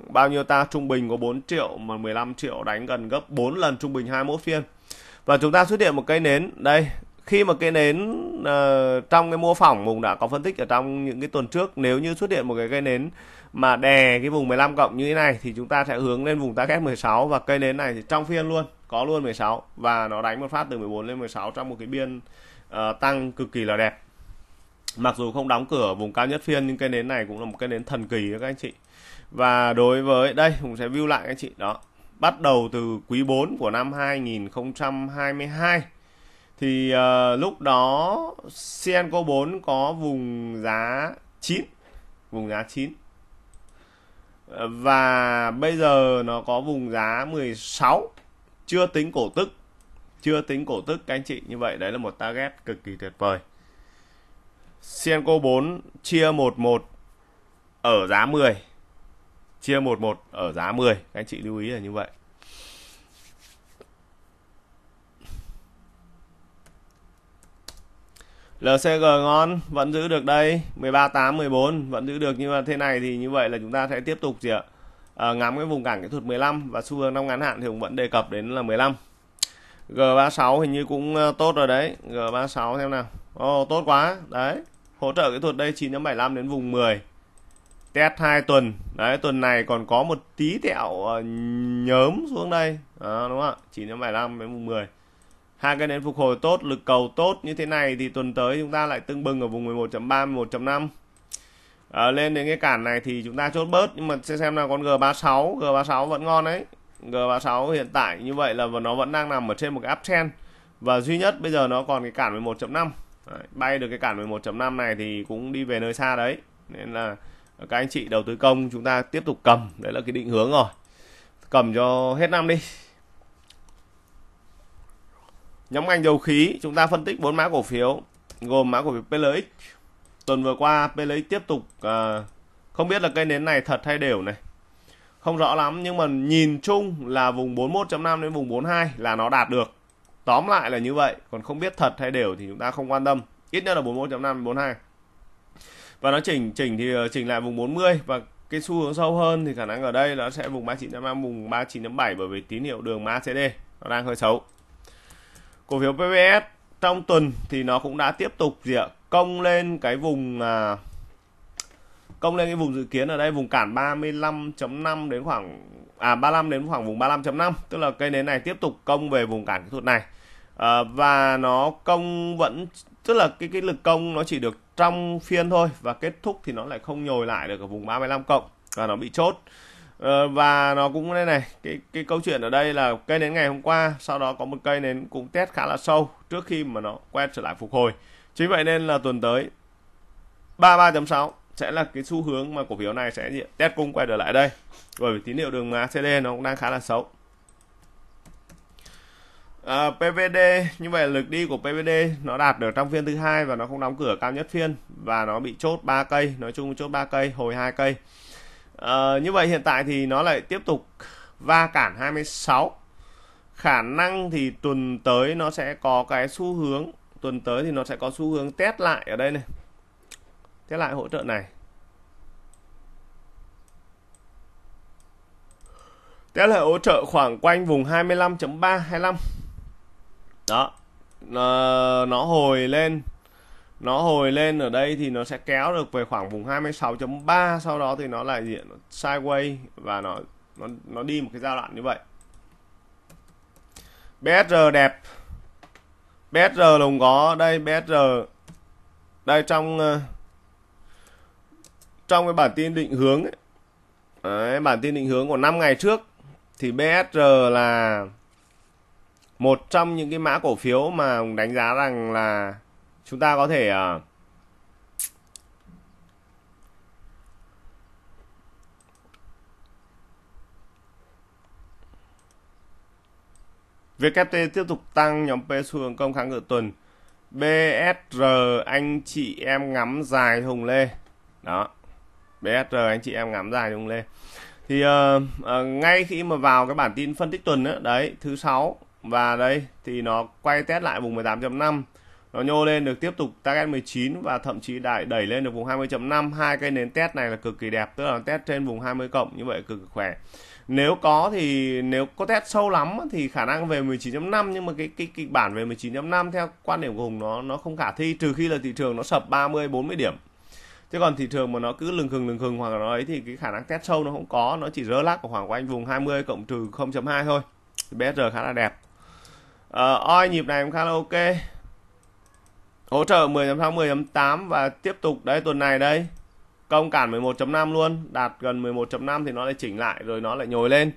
bao nhiêu ta trung bình có 4 triệu mà 15 triệu đánh gần gấp 4 lần trung bình 21 phiên và chúng ta xuất hiện một cây nến đây khi mà cây nến uh, trong cái mô phỏng mùng đã có phân tích ở trong những cái tuần trước nếu như xuất hiện một cái cây nến mà đè cái vùng 15 cộng như thế này thì chúng ta sẽ hướng lên vùng target 16 và cây nến này thì trong phiên luôn có luôn 16 và nó đánh một phát từ 14 lên 16 trong một cái biên uh, tăng cực kỳ là đẹp mặc dù không đóng cửa vùng cao nhất phiên nhưng cây nến này cũng là một cây nến thần kỳ các anh chị và đối với đây cũng sẽ view lại các anh chị đó bắt đầu từ quý 4 của năm 2022 thì uh, lúc đó Senco 4 có vùng giá 9 vùng giá 9 và bây giờ nó có vùng giá 16 chưa tính cổ tức chưa tính cổ tức các anh chị như vậy đấy là một target cực kỳ tuyệt vời Senko 4 chia 11 ở giá 10. Chia 11 ở giá 10, các anh chị lưu ý là như vậy. LCG ngon, vẫn giữ được đây, 13 8 14 vẫn giữ được nhưng mà thế này thì như vậy là chúng ta sẽ tiếp tục gì ạ? À, ngắm cái vùng cản kỹ thuật 15 và xu hướng trong ngắn hạn thì cũng vẫn đề cập đến là 15. G36 hình như cũng ờ, tốt rồi đấy, G36 xem nào. Ồ oh, tốt quá, đấy hỗ trợ kỹ thuật đây 9.75 đến vùng 10 test 2 tuần đấy tuần này còn có một tí tẹo ờ, nhớm xuống đây đó, đúng không ạ 9.75 đến vùng 10 hai cái nến phục hồi tốt lực cầu tốt như thế này thì tuần tới chúng ta lại tương bừng ở vùng 11.3 11.5 à, lên đến cái cản này thì chúng ta chốt bớt nhưng mà sẽ xem là con G36 G36 vẫn ngon đấy G36 hiện tại như vậy là nó vẫn đang nằm ở trên một cái uptrend và duy nhất bây giờ nó còn cái cản 11.5 đấy, bay được cái cản 11.5 này thì cũng đi về nơi xa đấy nên là các anh chị đầu tư công chúng ta tiếp tục cầm đấy là cái định hướng rồi cầm cho hết năm đi nhóm ngành dầu khí chúng ta phân tích bốn mã cổ phiếu gồm mã cổ phiếu PLX tuần vừa qua PLX tiếp tục à, không biết là cây nến này thật hay đều này không rõ lắm nhưng mà nhìn chung là vùng 41.5 đến vùng 42 là nó đạt được tóm lại là như vậy còn không biết thật hay đều thì chúng ta không quan tâm ít nhất là 41.5 42 và nó chỉnh chỉnh thì ờ, chỉnh lại vùng 40 và cái xu hướng sâu hơn thì khả năng ở đây nó sẽ vùng 39.5 vùng 39.7 bởi vì tín hiệu đường MACD nó đang hơi xấu cổ phiếu PPS trong tuần thì nó cũng đã tiếp tục gì ạ công lên cái vùng à, công lên cái vùng dự kiến ở đây vùng cản 35.5 đến khoảng à 35 đến khoảng vùng 35.5 tức là cây nến này tiếp tục công về vùng cản kỹ thuật này à, và nó công vẫn tức là cái cái lực công nó chỉ được trong phiên thôi và kết thúc thì nó lại không nhồi lại được ở vùng 35 cộng và nó bị chốt à, và nó cũng đây này cái cái câu chuyện ở đây là cây nến ngày hôm qua sau đó có một cây nến cũng test khá là sâu trước khi mà nó quét trở lại phục hồi chính vậy nên là tuần tới 33.6 sẽ là cái xu hướng mà cổ phiếu này sẽ test cung quay trở lại đây bởi vì tín hiệu đường ACD nó cũng đang khá là xấu À, PVD như vậy lực đi của PVD nó đạt được trong phiên thứ hai và nó không đóng cửa cao nhất phiên và nó bị chốt 3 cây nói chung chốt 3 cây hồi 2 cây à, như vậy hiện tại thì nó lại tiếp tục va cản 26 khả năng thì tuần tới nó sẽ có cái xu hướng tuần tới thì nó sẽ có xu hướng test lại ở đây này cái lại hỗ trợ này Test lại hỗ trợ khoảng quanh vùng 25.3 25 đó nó, nó hồi lên nó hồi lên ở đây thì nó sẽ kéo được về khoảng vùng 26.3 sau đó thì nó lại diện sideways và nó nó nó đi một cái giai đoạn như vậy BSR đẹp BSR lồng có đây BSR đây trong ờ, trong cái bản tin định hướng ấy, đấy, bản tin định hướng của 5 ngày trước thì BSR là một trong những cái mã cổ phiếu mà đánh giá rằng là chúng ta có thể uh, à, VKT tiếp tục tăng nhóm P xu hướng công kháng cự tuần. BSR anh chị em ngắm dài Hùng Lê. Đó. BSR anh chị em ngắm dài lung lên thì uh, uh, ngay khi mà vào cái bản tin phân tích tuần đó, đấy thứ sáu và đây thì nó quay test lại vùng 18.5 nó nhô lên được tiếp tục target 19 và thậm chí đại đẩy lên được vùng 20.5 hai cây nến test này là cực kỳ đẹp tức là test trên vùng 20 cộng như vậy cực kỳ khỏe nếu có thì nếu có test sâu lắm thì khả năng về 19.5 nhưng mà cái cái kịch bản về 19.5 theo quan điểm của Hùng nó nó không khả thi trừ khi là thị trường nó sập 30 40 điểm chứ còn thị trường mà nó cứ lừng khừng lừng khừng hoặc là nó ấy thì cái khả năng test sâu nó không có nó chỉ rơ lắc ở khoảng quanh vùng 20 cộng trừ 0.2 thôi thì BSR khá là đẹp à, oi nhịp này cũng khá là ok hỗ trợ 10.6 10.8 và tiếp tục đấy tuần này đây công cản 11.5 luôn đạt gần 11.5 thì nó lại chỉnh lại rồi nó lại nhồi lên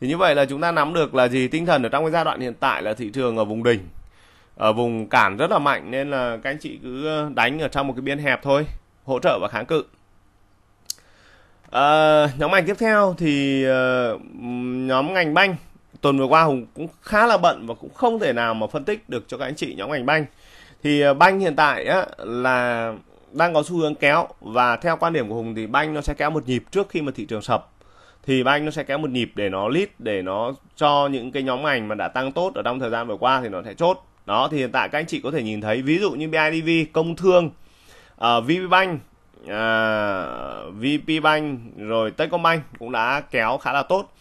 thì như vậy là chúng ta nắm được là gì tinh thần ở trong cái giai đoạn hiện tại là thị trường ở vùng đỉnh ở vùng cản rất là mạnh nên là các anh chị cứ đánh ở trong một cái biên hẹp thôi hỗ trợ và kháng cự à, nhóm ngành tiếp theo thì uh, nhóm ngành banh tuần vừa qua hùng cũng khá là bận và cũng không thể nào mà phân tích được cho các anh chị nhóm ngành banh thì uh, banh hiện tại á, là đang có xu hướng kéo và theo quan điểm của hùng thì banh nó sẽ kéo một nhịp trước khi mà thị trường sập thì banh nó sẽ kéo một nhịp để nó lít để nó cho những cái nhóm ngành mà đã tăng tốt ở trong thời gian vừa qua thì nó sẽ chốt đó thì hiện tại các anh chị có thể nhìn thấy ví dụ như bidv công thương ở ờ, à, VPBank à, ờ, Bank rồi Techcombank cũng đã kéo khá là tốt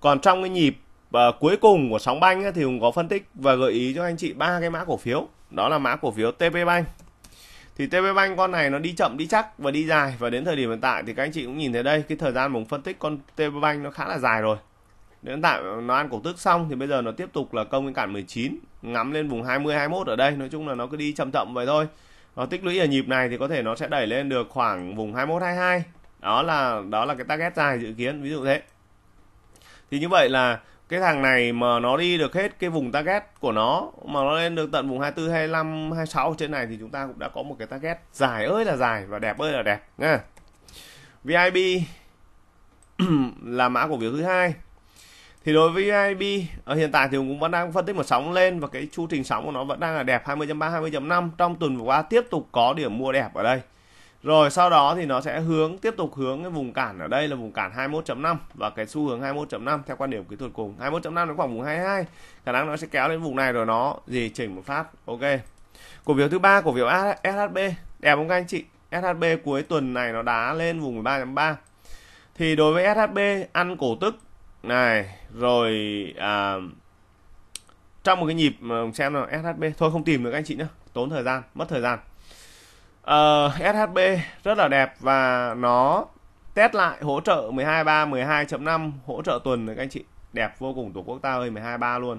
còn trong cái nhịp à, cuối cùng của sóng banh thì cũng có phân tích và gợi ý cho anh chị ba cái mã cổ phiếu đó là mã cổ phiếu TPBank thì TPBank con này nó đi chậm đi chắc và đi dài và đến thời điểm hiện tại thì các anh chị cũng nhìn thấy đây cái thời gian mình phân tích con TPBank nó khá là dài rồi đến tại nó ăn cổ tức xong thì bây giờ nó tiếp tục là công cái cản 19 ngắm lên vùng 20 21 ở đây nói chung là nó cứ đi chậm chậm vậy thôi và ờ, tích lũy ở nhịp này thì có thể nó sẽ đẩy lên được khoảng vùng 21 22 đó là đó là cái target dài dự kiến ví dụ thế thì như vậy là cái thằng này mà nó đi được hết cái vùng target của nó mà nó lên được tận vùng 24 25 26 trên này thì chúng ta cũng đã có một cái target dài ơi là dài và đẹp ơi là đẹp nha VIB là mã cổ phiếu thứ hai thì đối với VIP ở ờ, hiện tại thì cũng vẫn đang phân tích một sóng lên và cái chu trình sóng của nó vẫn đang là đẹp 20.3 20.5 trong tuần vừa qua tiếp tục có điểm mua đẹp ở đây rồi sau đó thì nó sẽ hướng tiếp tục hướng cái vùng cản ở đây là vùng cản 21.5 và cái xu hướng 21.5 theo quan điểm kỹ thuật cùng 21.5 nó khoảng vùng 22 khả năng nó sẽ kéo lên vùng này rồi nó gì chỉnh một phát ok cổ phiếu thứ ba cổ phiếu SHB đẹp không các anh chị SHB cuối tuần này nó đá lên vùng 13.3 thì đối với SHB ăn cổ tức này rồi à, trong một cái nhịp xem nào SHB thôi không tìm được anh chị nữa tốn thời gian mất thời gian uh, ờ, SHB rất là đẹp và nó test lại hỗ trợ 12.3 12.5 hỗ trợ tuần các anh chị đẹp vô cùng tổ quốc ta ơi 12.3 luôn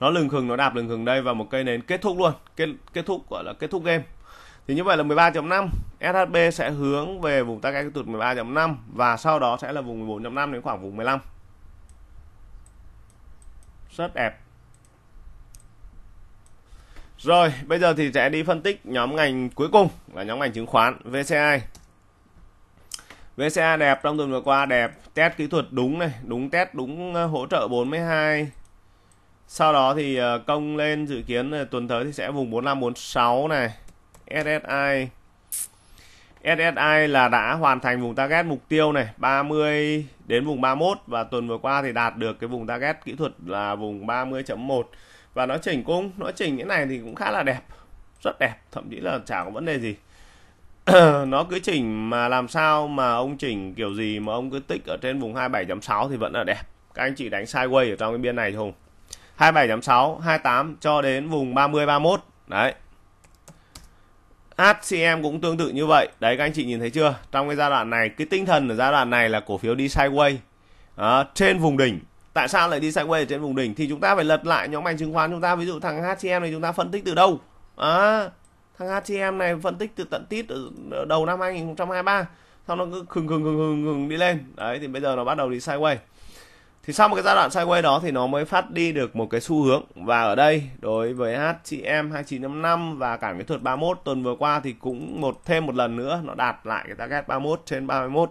nó lừng khừng nó đạp lừng khừng đây và một cây nến kết thúc luôn kết kết thúc gọi là kết thúc game thì như vậy là 13.5 SHB sẽ hướng về vùng target cái tụt 13.5 và sau đó sẽ là vùng 14.5 đến khoảng vùng 15 rất đẹp rồi bây giờ thì sẽ đi phân tích nhóm ngành cuối cùng là nhóm ngành chứng khoán VCI VCA đẹp trong tuần vừa qua đẹp test kỹ thuật đúng này đúng test đúng ờ, hỗ trợ 42 sau đó thì ờ, công lên dự kiến tuần tới thì sẽ vùng 45 46 này SSI SSI là đã hoàn thành vùng target mục tiêu này 30 đến vùng 31 và tuần vừa qua thì đạt được cái vùng target kỹ thuật là vùng 30.1 và nó chỉnh cung, nó chỉnh cái này thì cũng khá là đẹp rất đẹp thậm chí là chả có vấn đề gì nó cứ chỉnh mà làm sao mà ông chỉnh kiểu gì mà ông cứ tích ở trên vùng 27.6 thì vẫn là đẹp các anh chị đánh sideways ở trong cái biên này thôi 27.6 28 cho đến vùng 30 31 đấy HCM cũng tương tự như vậy đấy các anh chị nhìn thấy chưa trong cái giai đoạn này cái tinh thần ở giai đoạn này là cổ phiếu đi sideways à, trên vùng đỉnh tại sao lại đi sideways trên vùng đỉnh thì chúng ta phải lật lại nhóm ngành chứng khoán chúng ta ví dụ thằng HCM này chúng ta phân tích từ đâu à, thằng HCM này phân tích từ tận tít ở đầu năm 2023 sau nó cứ khừng khừng khừng khừng, khừng đi lên đấy thì bây giờ nó bắt đầu đi sideways thì sau một cái giai đoạn sideways đó thì nó mới phát đi được một cái xu hướng và ở đây đối với HCM 2955 và cả cái thuật 31 tuần vừa qua thì cũng một thêm một lần nữa nó đạt lại cái target 31 trên 31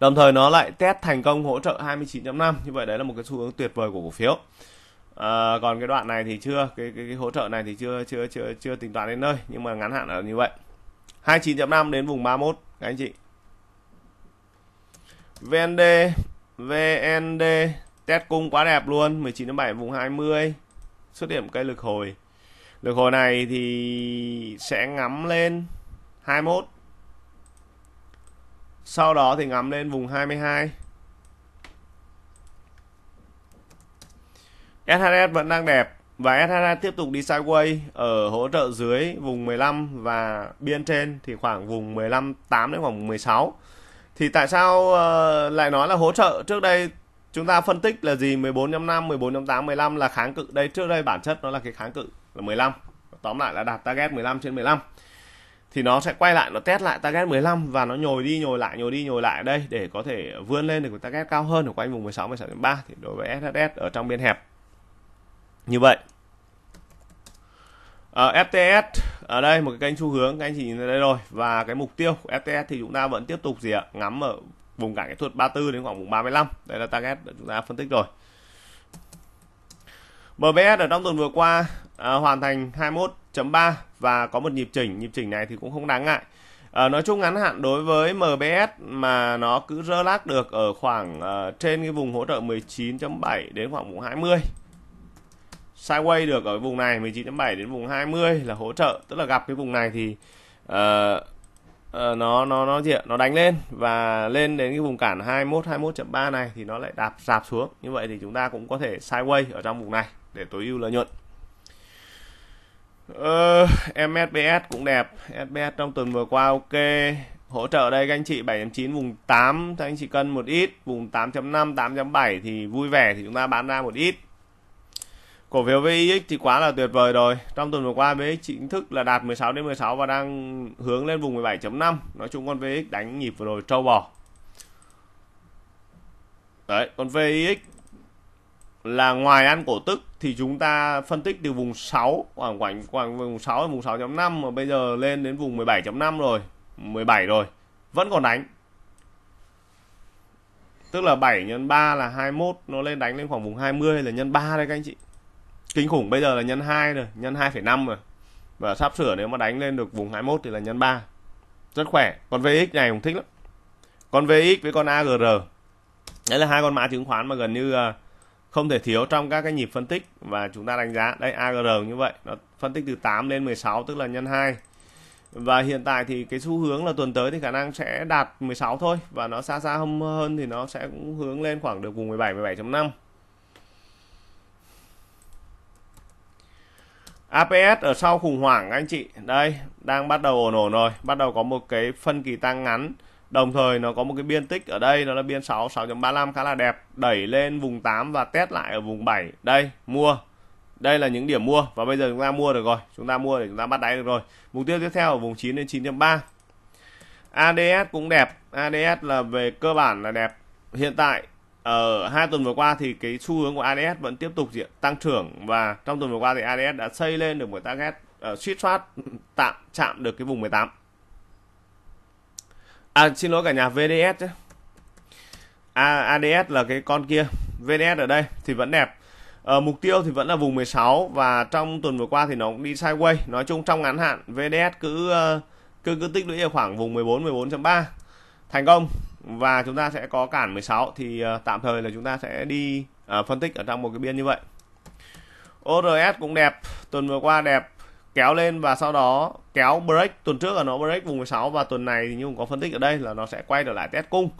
đồng thời nó lại test thành công hỗ trợ 29.5 như vậy đấy là một cái xu hướng tuyệt vời của cổ phiếu à, còn cái đoạn này thì chưa cái, cái cái hỗ trợ này thì chưa chưa chưa chưa tính toán đến nơi nhưng mà ngắn hạn là như vậy 29.5 đến vùng 31 các anh chị VND VND test cung quá đẹp luôn 19 đến 7 vùng 20 xuất hiện cây lực hồi lực hồi này thì sẽ ngắm lên 21 sau đó thì ngắm lên vùng 22 SHS vẫn đang đẹp và SHS tiếp tục đi sideways ở hỗ trợ dưới vùng 15 và biên trên thì khoảng vùng 15 8 đến khoảng 16 thì tại sao uh, lại nói là hỗ trợ trước đây chúng ta phân tích là gì 14.5 14.8 15 là kháng cự đây trước đây bản chất nó là cái kháng cự là 15 tóm lại là đạt target 15 trên 15 thì nó sẽ quay lại nó test lại target 15 và nó nhồi đi nhồi lại nhồi đi nhồi lại đây để có thể vươn lên được target cao hơn ở quanh vùng 16 16.3 thì đối với SSS ở trong biên hẹp như vậy Uh, ờ, FTS ở đây một cái kênh xu hướng các anh chị nhìn thấy đây rồi và cái mục tiêu FTS thì chúng ta vẫn tiếp tục gì ạ ngắm ở vùng cản kỹ thuật 34 đến khoảng vùng 35 đây là target chúng ta phân tích rồi MBS ở trong tuần vừa qua à, hoàn thành 21.3 và có một nhịp chỉnh nhịp chỉnh này thì cũng không đáng ngại à, nói chung ngắn hạn đối với MBS mà nó cứ rơ lác được ở khoảng à, trên cái vùng hỗ trợ 19.7 đến khoảng vùng 20 sideways được ở vùng này 19.7 đến vùng 20 là hỗ trợ tức là gặp cái vùng này thì uh, uh, nó nó nó gì ạ nó đánh lên và lên đến cái vùng cản 21 21.3 này thì nó lại đạp dạp xuống như vậy thì chúng ta cũng có thể sideways ở trong vùng này để tối ưu lợi nhuận uh, ờ, MSBS cũng đẹp SBS trong tuần vừa qua ok hỗ trợ đây các anh chị 7.9 vùng 8 các anh chị cân một ít vùng 8.5 8.7 thì vui vẻ thì chúng ta bán ra một ít Cổ phiếu VIX thì quá là tuyệt vời rồi. Trong tuần vừa qua VIX chính thức là đạt 16 đến 16 và đang hướng lên vùng 17.5. Nói chung con VIX đánh nhịp vừa rồi trâu bò. Đấy, còn VIX là ngoài ăn cổ tức thì chúng ta phân tích từ vùng 6 khoảng khoảng, khoảng vùng 6 vùng 6.5 mà bây giờ lên đến vùng 17.5 rồi, 17 rồi. Vẫn còn đánh. Tức là 7 nhân 3 là 21, nó lên đánh lên khoảng vùng 20 là nhân 3 đấy các anh chị kinh khủng bây giờ là nhân 2 rồi nhân 2,5 rồi và sắp sửa nếu mà đánh lên được vùng 21 thì là nhân 3 rất khỏe con VX này cũng thích lắm con VX với con AGR đấy là hai con mã chứng khoán mà gần như à, không thể thiếu trong các cái nhịp phân tích và chúng ta đánh giá đây AGR như vậy nó phân tích từ 8 lên 16 tức là nhân 2 và hiện tại thì cái xu hướng là tuần tới thì khả năng sẽ đạt 16 thôi và nó xa xa hơn thì nó sẽ cũng hướng lên khoảng được vùng 17 17.5 APS ở sau khủng hoảng anh chị đây đang bắt đầu ổn ổn rồi bắt đầu có một cái phân kỳ tăng ngắn đồng thời nó có một cái biên tích ở đây nó là biên 6 6.35 khá là đẹp đẩy lên vùng 8 và test lại ở vùng 7 đây mua đây là những điểm mua và bây giờ chúng ta mua được rồi chúng ta mua để chúng ta bắt đáy được rồi mục tiêu tiếp theo ở vùng 9 đến 9.3 ADS cũng đẹp ADS là về cơ bản là đẹp hiện tại ở ờ, hai tuần vừa qua thì cái xu hướng của ADS vẫn tiếp tục diện tăng trưởng và trong tuần vừa qua thì ADS đã xây lên được một target uh, suýt soát tạm chạm được cái vùng 18 à xin lỗi cả nhà VDS chứ à, ADS là cái con kia VDS ở đây thì vẫn đẹp Ờ, mục tiêu thì vẫn là vùng 16 và trong tuần vừa qua thì nó cũng đi sideways. Nói chung trong ngắn hạn VDS cứ ờ, cứ cứ tích lũy ở khoảng vùng 14 14.3. Thành công và chúng ta sẽ có cản 16 thì uh, tạm thời là chúng ta sẽ đi uh, phân tích ở trong một cái biên như vậy ORS cũng đẹp tuần vừa qua đẹp kéo lên và sau đó kéo break tuần trước là nó break vùng 16 và tuần này thì như cũng có phân tích ở đây là nó sẽ quay trở lại test cung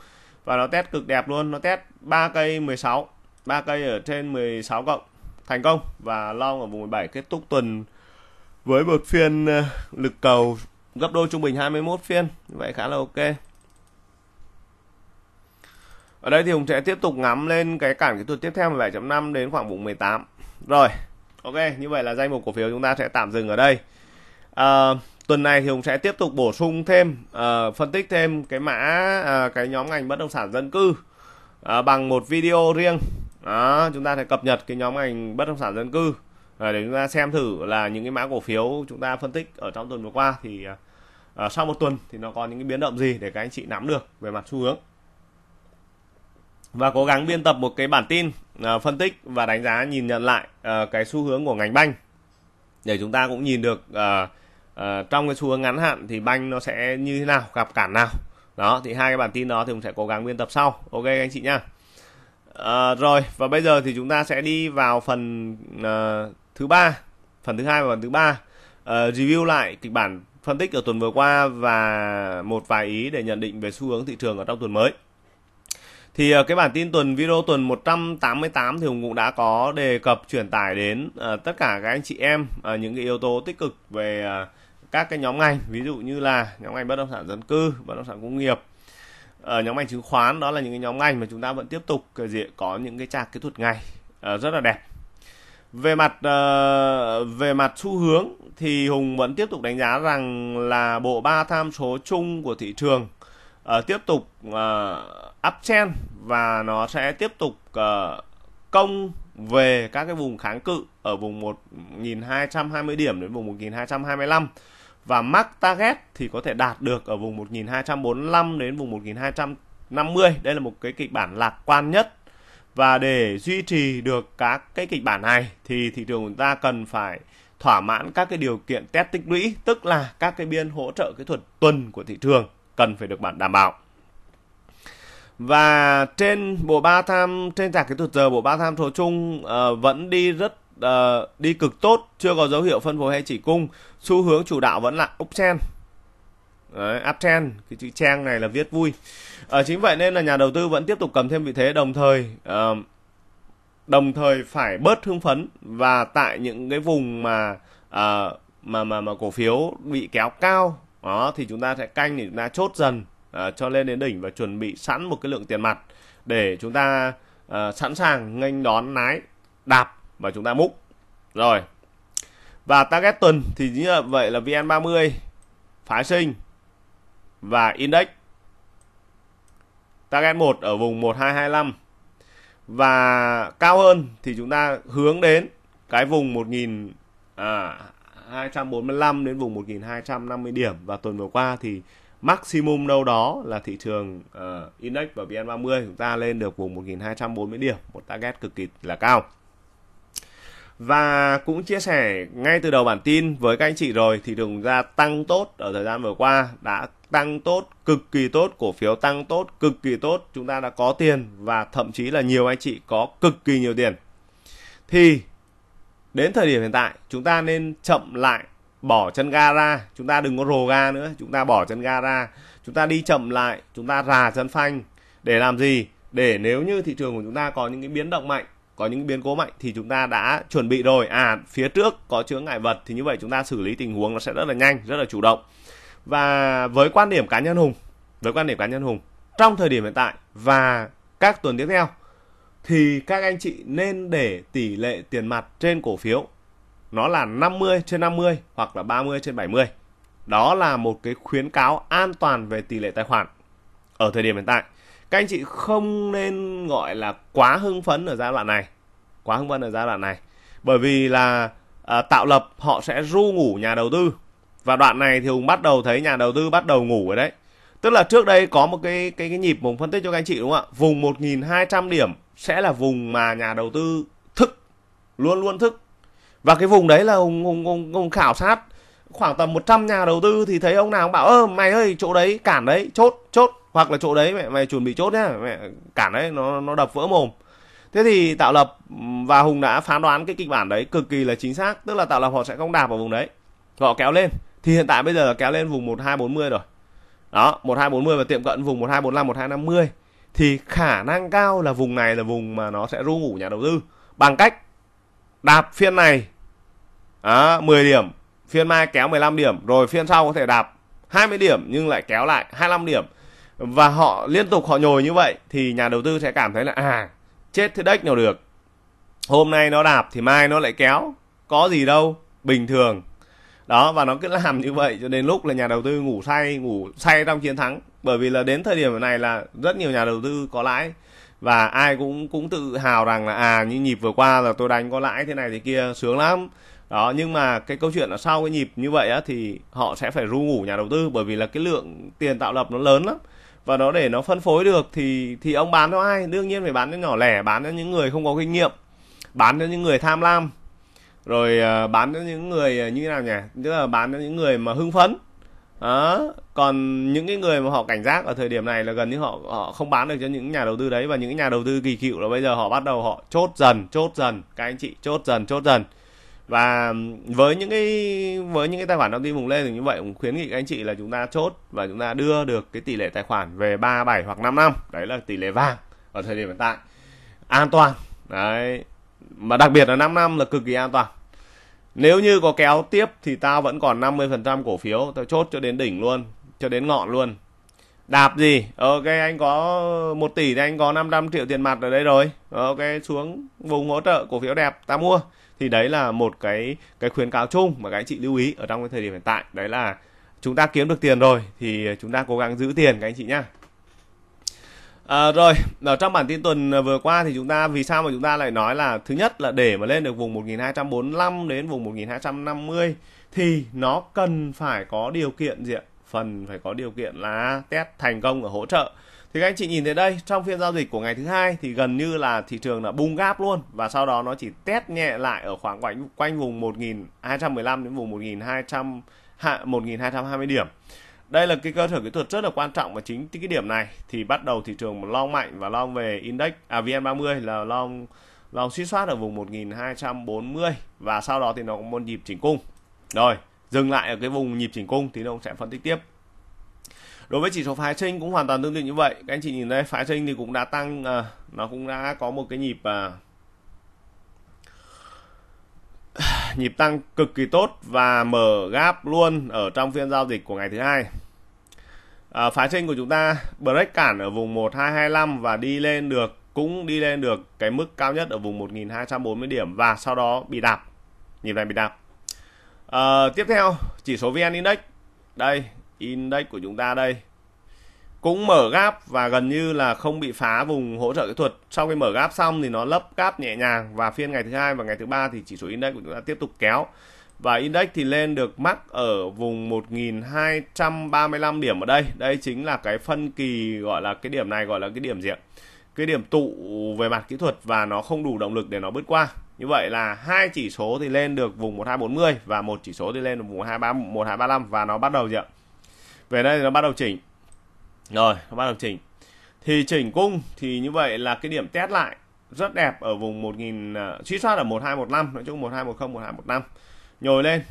và nó test cực đẹp luôn nó test 3 cây 16 3 cây ở trên 16 cộng thành công và long ở vùng 17 kết thúc tuần với một phiên ờ, lực cầu gấp đôi trung bình 21 phiên vậy khá là ok ở đây thì Hùng sẽ tiếp tục ngắm lên cái cản kỹ thuật tiếp theo 17.5 đến khoảng vùng 18. Rồi, ok, như vậy là danh mục cổ phiếu chúng ta sẽ tạm dừng ở đây. À, tuần này thì Hùng sẽ tiếp tục bổ sung thêm, à, phân tích thêm cái mã, à, cái nhóm ngành bất động sản dân cư à, bằng một video riêng. Đó, chúng ta sẽ cập nhật cái nhóm ngành bất động sản dân cư à, để chúng ta xem thử là những cái mã cổ phiếu chúng ta phân tích ở trong tuần vừa qua thì à, à sau một tuần thì nó có những cái biến động gì để các anh chị nắm được về mặt xu hướng và cố gắng biên tập một cái bản tin uh, phân tích và đánh giá nhìn nhận lại uh, cái xu hướng của ngành banh để chúng ta cũng nhìn được uh, uh, trong cái xu hướng ngắn hạn thì banh nó sẽ như thế nào gặp cản nào đó thì hai cái bản tin đó thì cũng sẽ cố gắng biên tập sau ok anh chị nhá uh, rồi và bây giờ thì chúng ta sẽ đi vào phần uh, thứ ba phần thứ hai và phần thứ ba uh, review lại kịch bản phân tích ở tuần vừa qua và một vài ý để nhận định về xu hướng thị trường ở trong tuần mới thì ờ, cái bản tin tuần video tuần 188 thì Hùng cũng đã có đề cập truyền tải đến uh, tất cả các anh chị em uh, những cái yếu tố tích cực về uh, các cái nhóm ngành ví dụ như là nhóm ngành bất động sản dân cư bất động sản công nghiệp ở nhóm ngành chứng khoán đó là những cái nhóm ngành mà chúng ta vẫn tiếp tục cái gì có những cái trạc kỹ thuật ngày uh, rất là đẹp về mặt uh, về mặt xu hướng thì Hùng vẫn tiếp tục đánh giá rằng là bộ ba tham số chung của thị trường uh, tiếp tục uh, ờ, uptrend và nó sẽ tiếp tục uh, công về các cái vùng kháng cự ở vùng 1.220 điểm đến vùng 1.225 và mark target thì có thể đạt được ở vùng 1.245 đến vùng 1.250 Đây là một cái kịch bản lạc quan nhất. Và để duy trì được các cái kịch bản này thì thị trường chúng ta cần phải thỏa mãn các cái điều kiện test tích lũy, tức là các cái biên hỗ trợ kỹ thuật tuần của thị trường cần phải được bạn đảm bảo và trên bộ ba tham trên trạc kỹ thuật giờ bộ ba tham số chung uh, vẫn đi rất uh, đi cực tốt chưa có dấu hiệu phân phối hay chỉ cung xu hướng chủ đạo vẫn là uptrend Đấy, uptrend cái chữ trang này là viết vui à, uh, chính vậy nên là nhà đầu tư vẫn tiếp tục cầm thêm vị thế đồng thời uh, đồng thời phải bớt hưng phấn và tại những cái vùng mà uh, mà mà mà cổ phiếu bị kéo cao đó thì chúng ta sẽ canh thì chúng ta chốt dần à, cho lên đến đỉnh và chuẩn bị sẵn một cái lượng tiền mặt để chúng ta à, sẵn sàng nghênh đón lái đạp và chúng ta múc rồi và target tuần thì như vậy là VN30 phái sinh và index target 1 ở vùng 1225 và cao hơn thì chúng ta hướng đến cái vùng 1000 à, 245 đến vùng 1250 điểm và tuần vừa qua thì maximum đâu đó là thị trường uh, index và VN30 chúng ta lên được vùng 1240 điểm, một target cực kỳ là cao. Và cũng chia sẻ ngay từ đầu bản tin với các anh chị rồi, thì đường chúng tăng tốt ở thời gian vừa qua, đã tăng tốt, cực kỳ tốt, cổ phiếu tăng tốt, cực kỳ tốt, chúng ta đã có tiền và thậm chí là nhiều anh chị có cực kỳ nhiều tiền. Thì đến thời điểm hiện tại chúng ta nên chậm lại bỏ chân ga ra chúng ta đừng có rồ ga nữa chúng ta bỏ chân ga ra chúng ta đi chậm lại chúng ta rà chân phanh để làm gì để nếu như thị trường của chúng ta có những cái biến động mạnh có những biến cố mạnh thì chúng ta đã chuẩn bị rồi à phía trước có chướng ngại vật thì như vậy chúng ta xử lý tình huống nó sẽ rất là nhanh rất là chủ động và với quan điểm cá nhân hùng với quan điểm cá nhân hùng trong thời điểm hiện tại và các tuần tiếp theo thì các anh chị nên để tỷ lệ tiền mặt trên cổ phiếu nó là 50 trên 50 hoặc là 30 trên 70. Đó là một cái khuyến cáo an toàn về tỷ lệ tài khoản ở thời điểm hiện tại. Các anh chị không nên gọi là quá hưng phấn ở giai đoạn này. Quá hưng phấn ở giai đoạn này. Bởi vì là à, tạo lập họ sẽ ru ngủ nhà đầu tư. Và đoạn này thì Hùng bắt đầu thấy nhà đầu tư bắt đầu ngủ rồi đấy. Tức là trước đây có một cái cái cái nhịp Hùng phân tích cho các anh chị đúng không ạ? Vùng 1200 điểm sẽ là vùng mà nhà đầu tư thức luôn luôn thức và cái vùng đấy là ông ông ông, ông khảo sát khoảng tầm 100 nhà đầu tư thì thấy ông nào cũng bảo ơ mày ơi chỗ đấy cản đấy chốt chốt hoặc là chỗ đấy mẹ mày chuẩn bị chốt nhá mẹ cản đấy nó nó đập vỡ mồm thế thì tạo lập và hùng đã phán đoán cái kịch bản đấy cực kỳ là chính xác tức là tạo lập họ sẽ không đạp vào vùng đấy họ kéo lên thì hiện tại bây giờ là kéo lên vùng một hai bốn mươi rồi đó một hai bốn mươi và tiệm cận vùng một một hai hai bốn năm năm mươi thì khả năng cao là vùng này là vùng mà nó sẽ ru ngủ nhà đầu tư bằng cách đạp phiên này à, 10 điểm phiên mai kéo 15 điểm rồi phiên sau có thể đạp 20 điểm nhưng lại kéo lại 25 điểm và họ liên tục họ nhồi như vậy thì nhà đầu tư sẽ cảm thấy là à chết thế đếch nào được hôm nay nó đạp thì mai nó lại kéo có gì đâu bình thường đó và nó cứ làm như vậy cho đến lúc là nhà đầu tư ngủ say ngủ say trong chiến thắng bởi vì là đến thời điểm này là rất nhiều nhà đầu tư có lãi và ai cũng cũng tự hào rằng là à như nhịp vừa qua là tôi đánh có lãi thế này thế kia sướng lắm đó nhưng mà cái câu chuyện là sau cái nhịp như vậy á thì họ sẽ phải ru ngủ nhà đầu tư bởi vì là cái lượng tiền tạo lập nó lớn lắm và nó để nó phân phối được thì thì ông bán cho ai đương nhiên phải bán cho nhỏ lẻ bán cho những người không có kinh nghiệm bán cho những người tham lam rồi à, bán cho những người à, như thế nào nhỉ tức là bán cho những người mà hưng phấn đó. còn những cái người mà họ cảnh giác ở thời điểm này là gần như họ họ không bán được cho những nhà đầu tư đấy và những nhà đầu tư kỳ cựu là bây giờ họ bắt đầu họ chốt dần chốt dần các anh chị chốt dần chốt dần và với những cái với những cái tài khoản đầu tư vùng lên thì như vậy cũng khuyến nghị các anh chị là chúng ta chốt và chúng ta đưa được cái tỷ lệ tài khoản về 3, 7 hoặc 5 năm đấy là tỷ lệ vàng ở thời điểm hiện tại an toàn đấy mà đặc biệt là 5 năm là cực kỳ an toàn nếu như có kéo tiếp thì tao vẫn còn 50% cổ phiếu tao chốt cho đến đỉnh luôn cho đến ngọn luôn đạp gì ok anh có 1 tỷ thì anh có 500 triệu tiền mặt ở đây rồi ok xuống vùng hỗ trợ cổ phiếu đẹp ta mua thì đấy là một cái cái khuyến cáo chung mà các anh chị lưu ý ở trong cái thời điểm hiện tại đấy là chúng ta kiếm được tiền rồi thì chúng ta cố gắng giữ tiền các anh chị nhá À, rồi ở trong bản tin tuần vừa qua thì chúng ta vì sao mà chúng ta lại nói là thứ nhất là để mà lên được vùng 1245 đến vùng 1250 thì nó cần phải có điều kiện gì ạ phần phải có điều kiện là test thành công ở hỗ trợ thì các anh chị nhìn thấy đây trong phiên giao dịch của ngày thứ hai thì gần như là thị trường là bung gáp luôn và sau đó nó chỉ test nhẹ lại ở khoảng quanh quanh vùng 1215 đến vùng 1200 1220 điểm đây là cái cơ sở kỹ thuật rất là quan trọng và chính cái điểm này thì bắt đầu thị trường long mạnh và long về index à, VN30 là long long suy soát ở vùng 1240 và sau đó thì nó có một nhịp chỉnh cung rồi dừng lại ở cái vùng nhịp chỉnh cung thì nó sẽ phân tích tiếp đối với chỉ số phái sinh cũng hoàn toàn tương tự như vậy các anh chị nhìn đây phái sinh thì cũng đã tăng à, nó cũng đã có một cái nhịp à, nhịp tăng cực kỳ tốt và mở gap luôn ở trong phiên giao dịch của ngày thứ hai à, phá trên của chúng ta break cản ở vùng 1225 và đi lên được cũng đi lên được cái mức cao nhất ở vùng 1240 điểm và sau đó bị đạp nhịp này bị đạp à, tiếp theo chỉ số VN Index đây index của chúng ta đây cũng mở gap và gần như là không bị phá vùng hỗ trợ kỹ thuật sau khi mở gap xong thì nó lấp gap nhẹ nhàng và phiên ngày thứ hai và ngày thứ ba thì chỉ số index của chúng ta tiếp tục kéo và index thì lên được mắc ở vùng 1235 điểm ở đây. Đây chính là cái phân kỳ gọi là cái điểm này gọi là cái điểm gì ạ? Cái điểm tụ về mặt kỹ thuật và nó không đủ động lực để nó bứt qua. Như vậy là hai chỉ số thì lên được vùng 1240 và một chỉ số thì lên được vùng 23 1235 và nó bắt đầu gì ạ? Về đây thì nó bắt đầu chỉnh. Rồi, nó bắt đầu chỉnh. Thì chỉnh cung thì như vậy là cái điểm test lại rất đẹp ở vùng 1000 à, suy soát ở 1215 nói chung 1210 1215 nhồi lên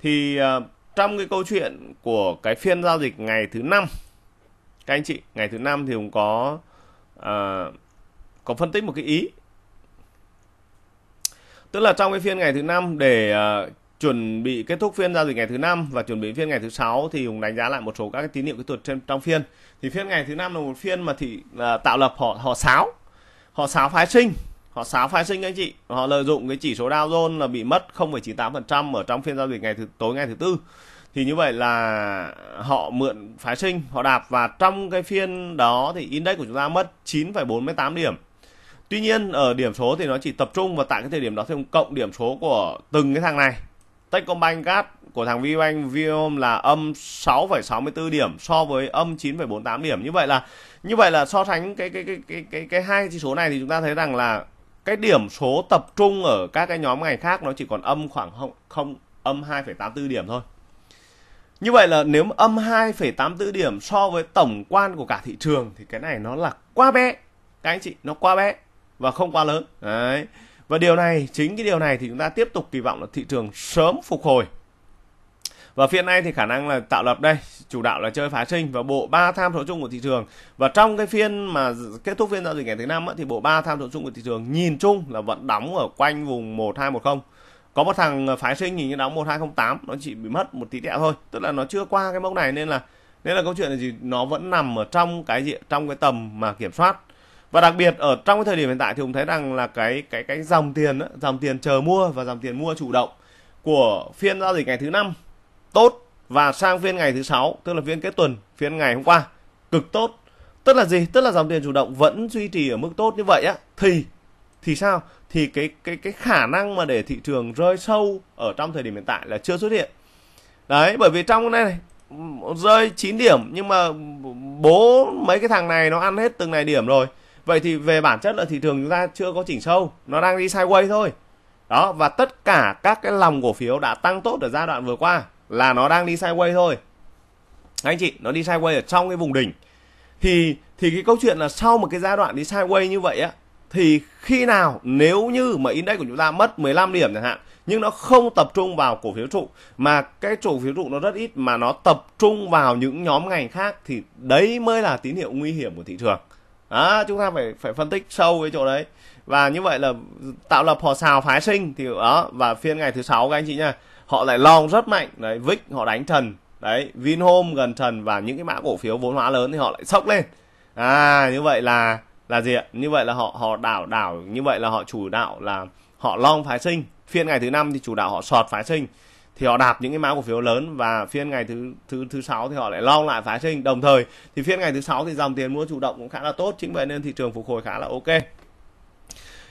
thì uh, trong cái câu chuyện của cái phiên giao dịch ngày thứ năm các anh chị ngày thứ năm thì cũng có uh, có phân tích một cái ý tức là trong cái phiên ngày thứ năm để uh, chuẩn bị kết thúc phiên giao dịch ngày thứ năm và chuẩn bị phiên ngày thứ sáu thì hùng đánh giá lại một số các cái tín hiệu kỹ thuật trên trong phiên thì phiên ngày thứ năm là một phiên mà thị uh, tạo lập họ họ sáo họ sáo phái sinh họ xáo phái sinh anh chị họ lợi dụng cái chỉ số Dow Jones là bị mất 0,98% ở trong phiên giao dịch ngày thứ tối ngày thứ tư thì như vậy là họ mượn phái sinh họ đạp và trong cái phiên đó thì index của chúng ta mất 9,48 điểm tuy nhiên ở điểm số thì nó chỉ tập trung vào tại cái thời điểm đó thêm cộng điểm số của từng cái thằng này Techcombank Card của thằng VBank Viom là âm 6,64 điểm so với âm 9,48 điểm như vậy là như vậy là so sánh cái cái cái cái cái cái hai chỉ số này thì chúng ta thấy rằng là cái điểm số tập trung ở các cái nhóm ngành khác nó chỉ còn âm khoảng không, không âm 2,84 điểm thôi. Như vậy là nếu âm 2,84 điểm so với tổng quan của cả thị trường thì cái này nó là quá bé. Các anh chị nó quá bé và không quá lớn. Đấy. Và điều này chính cái điều này thì chúng ta tiếp tục kỳ vọng là thị trường sớm phục hồi và phiên nay thì khả năng là tạo lập đây chủ đạo là chơi phá sinh và bộ ba tham số chung của thị trường và trong cái phiên mà kết thúc phiên giao dịch ngày thứ năm thì bộ ba tham số chung của thị trường nhìn chung là vẫn đóng ở quanh vùng 1210 có một thằng phái sinh nhìn như đóng 1208 nó chỉ bị mất một tí tẹo thôi tức là nó chưa qua cái mốc này nên là nên là câu chuyện là gì nó vẫn nằm ở trong cái diện trong cái tầm mà kiểm soát và đặc biệt ở trong cái thời điểm hiện tại thì chúng thấy rằng là cái cái cái dòng tiền đó, dòng tiền chờ mua và dòng tiền mua chủ động của phiên giao dịch ngày thứ năm tốt và sang phiên ngày thứ sáu tức là phiên kết tuần phiên ngày hôm qua cực tốt tức là gì tức là dòng tiền chủ động vẫn duy trì ở mức tốt như vậy á thì thì sao thì cái cái cái khả năng mà để thị trường rơi sâu ở trong thời điểm hiện tại là chưa xuất hiện đấy bởi vì trong này, này rơi 9 điểm nhưng mà bố mấy cái thằng này nó ăn hết từng này điểm rồi vậy thì về bản chất là thị trường chúng ta chưa có chỉnh sâu nó đang đi sideways thôi đó và tất cả các cái lòng cổ phiếu đã tăng tốt ở giai đoạn vừa qua là nó đang đi sideways thôi anh chị nó đi sideways ở trong cái vùng đỉnh thì thì cái câu chuyện là sau một cái giai đoạn đi sideways như vậy á thì khi nào nếu như mà index của chúng ta mất 15 điểm chẳng hạn nhưng nó không tập trung vào cổ phiếu trụ mà cái chủ phiếu trụ nó rất ít mà nó tập trung vào những nhóm ngành khác thì đấy mới là tín hiệu nguy hiểm của thị trường à, chúng ta phải phải phân tích sâu cái chỗ đấy và như vậy là tạo lập họ xào phái sinh thì đó và phiên ngày thứ sáu các anh chị nha họ lại long rất mạnh đấy vick họ đánh trần đấy vinhome gần trần và những cái mã cổ phiếu vốn hóa lớn thì họ lại sốc lên à như vậy là là gì ạ như vậy là họ họ đảo đảo như vậy là họ chủ đạo là họ long phái sinh phiên ngày thứ năm thì chủ đạo họ sọt phái sinh thì họ đạp những cái mã cổ phiếu lớn và phiên ngày thứ thứ thứ sáu thì họ lại long lại phái sinh đồng thời thì phiên ngày thứ sáu thì dòng tiền mua chủ động cũng khá là tốt chính vậy nên thị trường phục hồi khá là ok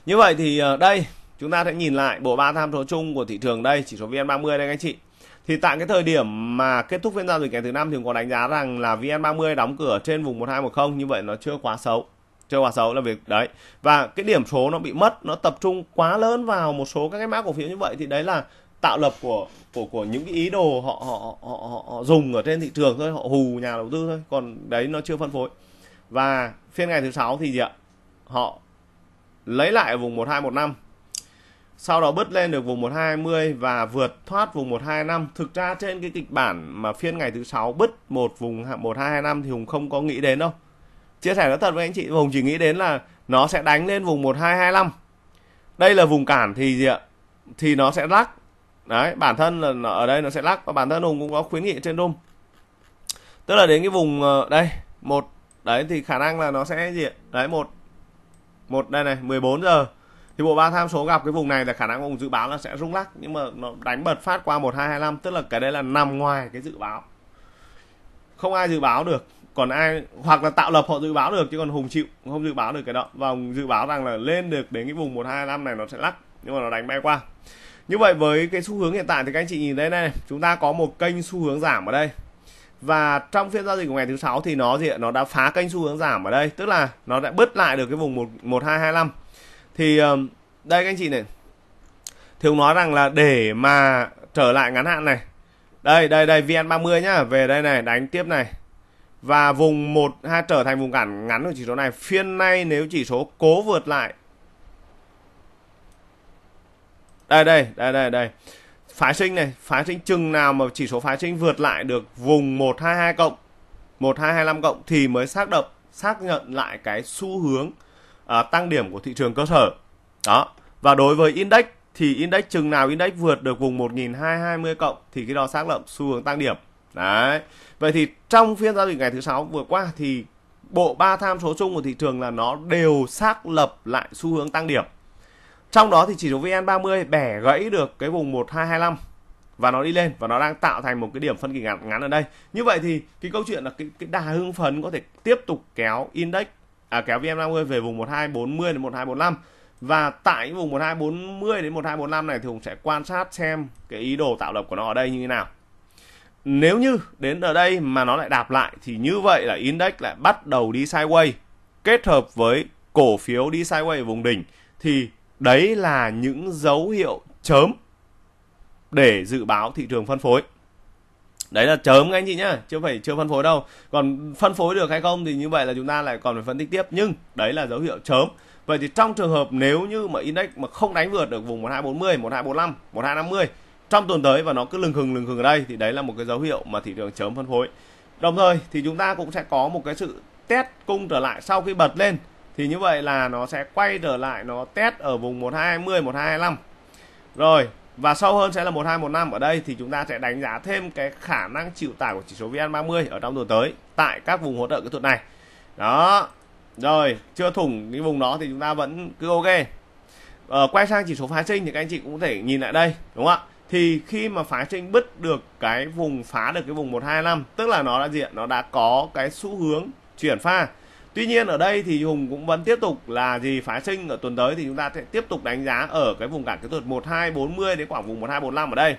như vậy thì ờ, đây chúng ta sẽ nhìn lại bộ ba tham số chung của thị trường đây chỉ số VN30 đây anh chị thì tại cái thời điểm mà kết thúc phiên giao dịch ngày thứ năm thì cũng có đánh giá rằng là VN30 đóng cửa trên vùng 1210 như vậy nó chưa quá xấu chưa quá xấu là việc đấy và cái điểm số nó bị mất nó tập trung quá lớn vào một số các cái mã cổ phiếu như vậy thì đấy là tạo lập của của của những cái ý đồ họ họ họ, họ, họ dùng ở trên thị trường thôi họ hù nhà đầu tư thôi còn đấy nó chưa phân phối và phiên ngày thứ sáu thì gì ạ họ lấy lại vùng 1215 sau đó bứt lên được vùng 120 và vượt thoát vùng 125. Thực ra trên cái kịch bản mà phiên ngày thứ sáu bứt một vùng 1225 thì Hùng không có nghĩ đến đâu. Chia sẻ nó thật với anh chị, Hùng chỉ nghĩ đến là nó sẽ đánh lên vùng 1225. Đây là vùng cản thì gì ạ? Thì nó sẽ lắc. Đấy, bản thân là ở đây nó sẽ lắc và bản thân Hùng cũng có khuyến nghị trên room. Tức là đến cái vùng ờ, đây, một đấy thì khả năng là nó sẽ gì ạ? Đấy một một đây này, 14 giờ thì bộ ba tham số gặp cái vùng này là khả năng ông dự báo là sẽ rung lắc nhưng mà nó đánh bật phát qua 1225 tức là cái đấy là nằm ngoài cái dự báo không ai dự báo được còn ai hoặc là tạo lập họ dự báo được chứ còn hùng chịu không dự báo được cái đó và dự báo rằng là lên được đến cái vùng 125 này nó sẽ lắc nhưng mà nó đánh bay qua như vậy với cái xu hướng hiện tại thì các anh chị nhìn thấy này chúng ta có một kênh xu hướng giảm ở đây và trong phiên giao dịch của ngày thứ sáu thì nó gì nó đã phá kênh xu hướng giảm ở đây tức là nó đã bứt lại được cái vùng 1, 1225 thì đây các anh chị này ông nói rằng là để mà trở lại ngắn hạn này đây đây đây vn 30 nhá về đây này đánh tiếp này và vùng 1 ha trở thành vùng cản ngắn của chỉ số này phiên nay nếu chỉ số cố vượt lại đây đây đây đây đây phái sinh này phái sinh chừng nào mà chỉ số phái sinh vượt lại được vùng 122 cộng 1225 cộng thì mới xác động xác nhận lại cái xu hướng À, tăng điểm của thị trường cơ sở đó và đối với index thì index chừng nào index vượt được vùng 1220 cộng thì cái đó xác lập xu hướng tăng điểm đấy vậy thì trong phiên giao dịch ngày thứ sáu vừa qua thì bộ ba tham số chung của thị trường là nó đều xác lập lại xu hướng tăng điểm trong đó thì chỉ số VN30 bẻ gãy được cái vùng 1225 và nó đi lên và nó đang tạo thành một cái điểm phân kỳ ngắn, ngắn ở đây. Như vậy thì cái câu chuyện là cái, cái đà hưng phấn có thể tiếp tục kéo index à, kéo VN50 về vùng 1240 đến 1245 và tại vùng 1240 đến 1245 này thì Hùng sẽ quan sát xem cái ý đồ tạo lập của nó ở đây như thế nào nếu như đến ở đây mà nó lại đạp lại thì như vậy là index lại bắt đầu đi sideways kết hợp với cổ phiếu đi sideways ở vùng đỉnh thì đấy là những dấu hiệu chớm để dự báo thị trường phân phối đấy là chớm anh chị nhá chưa phải chưa phân phối đâu còn phân phối được hay không thì như vậy là chúng ta lại còn phải phân tích tiếp nhưng đấy là dấu hiệu chớm vậy thì trong trường hợp nếu như mà index mà không đánh vượt được vùng 1240 1245 1250 trong tuần tới và nó cứ lừng khừng lừng khừng ở đây thì đấy là một cái dấu hiệu mà thị trường chớm phân phối đồng thời thì chúng ta cũng sẽ có một cái sự test cung trở lại sau khi bật lên thì như vậy là nó sẽ quay trở lại nó test ở vùng 1220 1225 rồi và sâu hơn sẽ là 1215 ở đây thì chúng ta sẽ đánh giá thêm cái khả năng chịu tải của chỉ số VN30 ở trong tuần tới tại các vùng hỗ trợ kỹ thuật này. Đó. Rồi, chưa thủng cái vùng đó thì chúng ta vẫn cứ ok. Ờ, quay sang chỉ số phá sinh thì các anh chị cũng có thể nhìn lại đây, đúng không ạ? Thì khi mà phá sinh bứt được cái vùng phá được cái vùng 125, tức là nó đã diện nó đã có cái xu hướng chuyển pha Tuy nhiên ở đây thì Hùng cũng vẫn tiếp tục là gì phá sinh ở tuần tới thì chúng ta sẽ tiếp tục đánh giá ở cái vùng cản kỹ thuật 1240 đến khoảng vùng 1245 ở đây.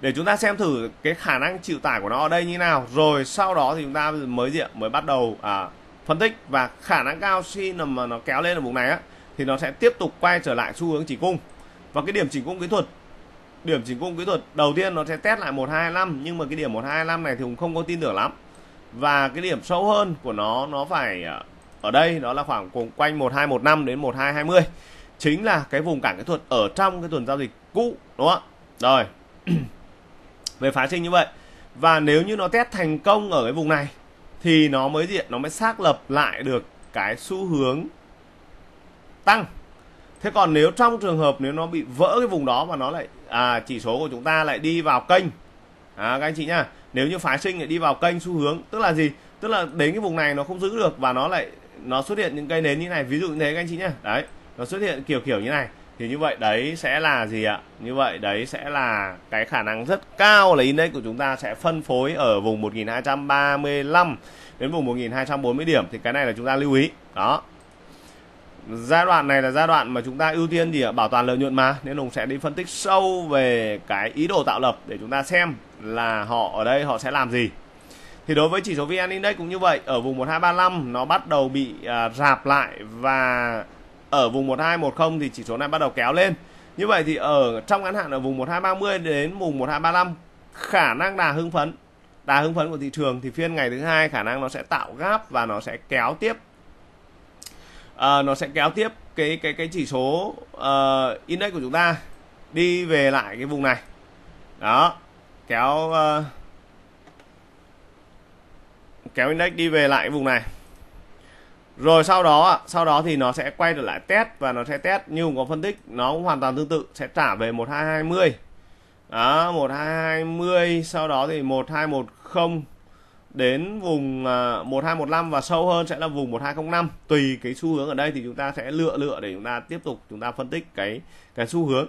Để chúng ta xem thử cái khả năng chịu tải của nó ở đây như nào. Rồi sau đó thì chúng ta mới diện mới bắt đầu à, phân tích và khả năng cao khi mà nó kéo lên ở vùng này á thì nó sẽ tiếp tục quay trở lại xu hướng chỉnh cung. Và cái điểm chỉnh cung kỹ thuật điểm chỉnh cung kỹ thuật đầu tiên nó sẽ test lại 125 nhưng mà cái điểm 125 này thì cũng không có tin tưởng lắm và cái điểm sâu hơn của nó nó phải à, ở đây đó là khoảng cùng quanh 1215 đến 1220 chính là cái vùng cản kỹ thuật ở trong cái tuần giao dịch cũ đúng không ạ rồi về phá sinh như vậy và nếu như nó test thành công ở cái vùng này thì nó mới diện nó mới xác lập lại được cái xu hướng tăng thế còn nếu trong trường hợp nếu nó bị vỡ cái vùng đó và nó lại à chỉ số của chúng ta lại đi vào kênh à, các anh chị nhá nếu như phái sinh lại đi vào kênh xu hướng tức là gì tức là đến cái vùng này nó không giữ được và nó lại nó xuất hiện những cây nến như này ví dụ như thế các anh chị nhé đấy nó xuất hiện kiểu kiểu như này thì như vậy đấy sẽ là gì ạ như vậy đấy sẽ là cái khả năng rất cao là index của chúng ta sẽ phân phối ở vùng 1235 đến vùng 1240 điểm thì cái này là chúng ta lưu ý đó giai đoạn này là giai đoạn mà chúng ta ưu tiên gì ạ bảo toàn lợi nhuận mà nên Hùng sẽ đi phân tích sâu về cái ý đồ tạo lập để chúng ta xem là họ ở đây họ sẽ làm gì thì đối với chỉ số VN Index cũng như vậy ở vùng 1235 nó bắt đầu bị à, rạp lại và ở vùng 1210 thì chỉ số này bắt đầu kéo lên như vậy thì ở trong ngắn hạn ở vùng 1230 đến vùng 1235 khả năng đà hưng phấn đà hưng phấn của thị trường thì phiên ngày thứ hai khả năng nó sẽ tạo gáp và nó sẽ kéo tiếp à, nó sẽ kéo tiếp cái cái cái chỉ số uh, index của chúng ta đi về lại cái vùng này đó kéo uh, kéo index đi về lại vùng này rồi sau đó sau đó thì nó sẽ quay trở lại test và nó sẽ test như cũng có phân tích nó cũng hoàn toàn tương tự sẽ trả về 1220 đó 1220 sau đó thì 1210 đến vùng 1215 ờ, và sâu hơn sẽ là vùng 1205 tùy cái xu hướng ở đây thì chúng ta sẽ lựa lựa để chúng ta tiếp tục chúng ta phân tích cái cái xu hướng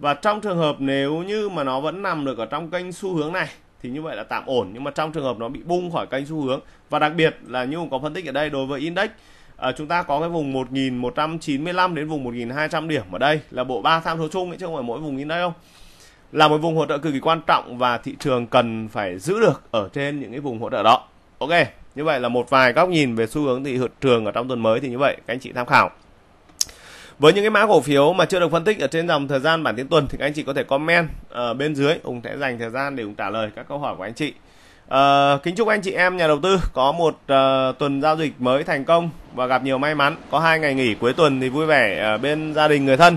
và trong trường hợp nếu như mà nó vẫn nằm được ở trong kênh xu hướng này thì như vậy là tạm ổn nhưng mà trong trường hợp nó bị bung khỏi kênh xu hướng và đặc biệt là như có phân tích ở đây đối với index à, chúng ta có cái vùng 1.195 đến vùng 1.200 điểm ở đây là bộ ba tham số chung ấy, chứ không phải mỗi vùng index đâu là một vùng hỗ trợ cực kỳ quan trọng và thị trường cần phải giữ được ở trên những cái vùng hỗ trợ đó ok như vậy là một vài góc nhìn về xu hướng thị trường ở trong tuần mới thì như vậy các anh chị tham khảo với những cái mã cổ phiếu mà chưa được phân tích ở trên dòng thời gian bản tin tuần thì các anh chị có thể comment ở bên dưới ông sẽ dành thời gian để Hùng trả lời các câu hỏi của anh chị à, kính chúc anh chị em nhà đầu tư có một uh, tuần giao dịch mới thành công và gặp nhiều may mắn có hai ngày nghỉ cuối tuần thì vui vẻ ở bên gia đình người thân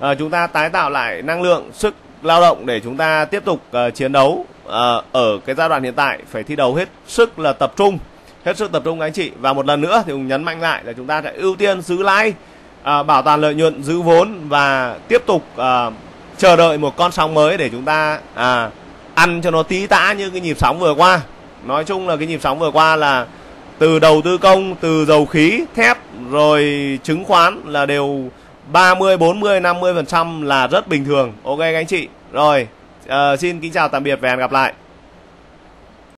à, chúng ta tái tạo lại năng lượng sức lao động để chúng ta tiếp tục uh, chiến đấu uh, ở cái giai đoạn hiện tại phải thi đấu hết sức là tập trung hết sức tập trung các anh chị và một lần nữa thì nhấn mạnh lại là chúng ta sẽ ưu tiên giữ like à, bảo toàn lợi nhuận giữ vốn và tiếp tục à, chờ đợi một con sóng mới để chúng ta à, ăn cho nó tí tã như cái nhịp sóng vừa qua nói chung là cái nhịp sóng vừa qua là từ đầu tư công từ dầu khí thép rồi chứng khoán là đều 30 40 50 phần trăm là rất bình thường ok các anh chị rồi à, xin kính chào tạm biệt và hẹn gặp lại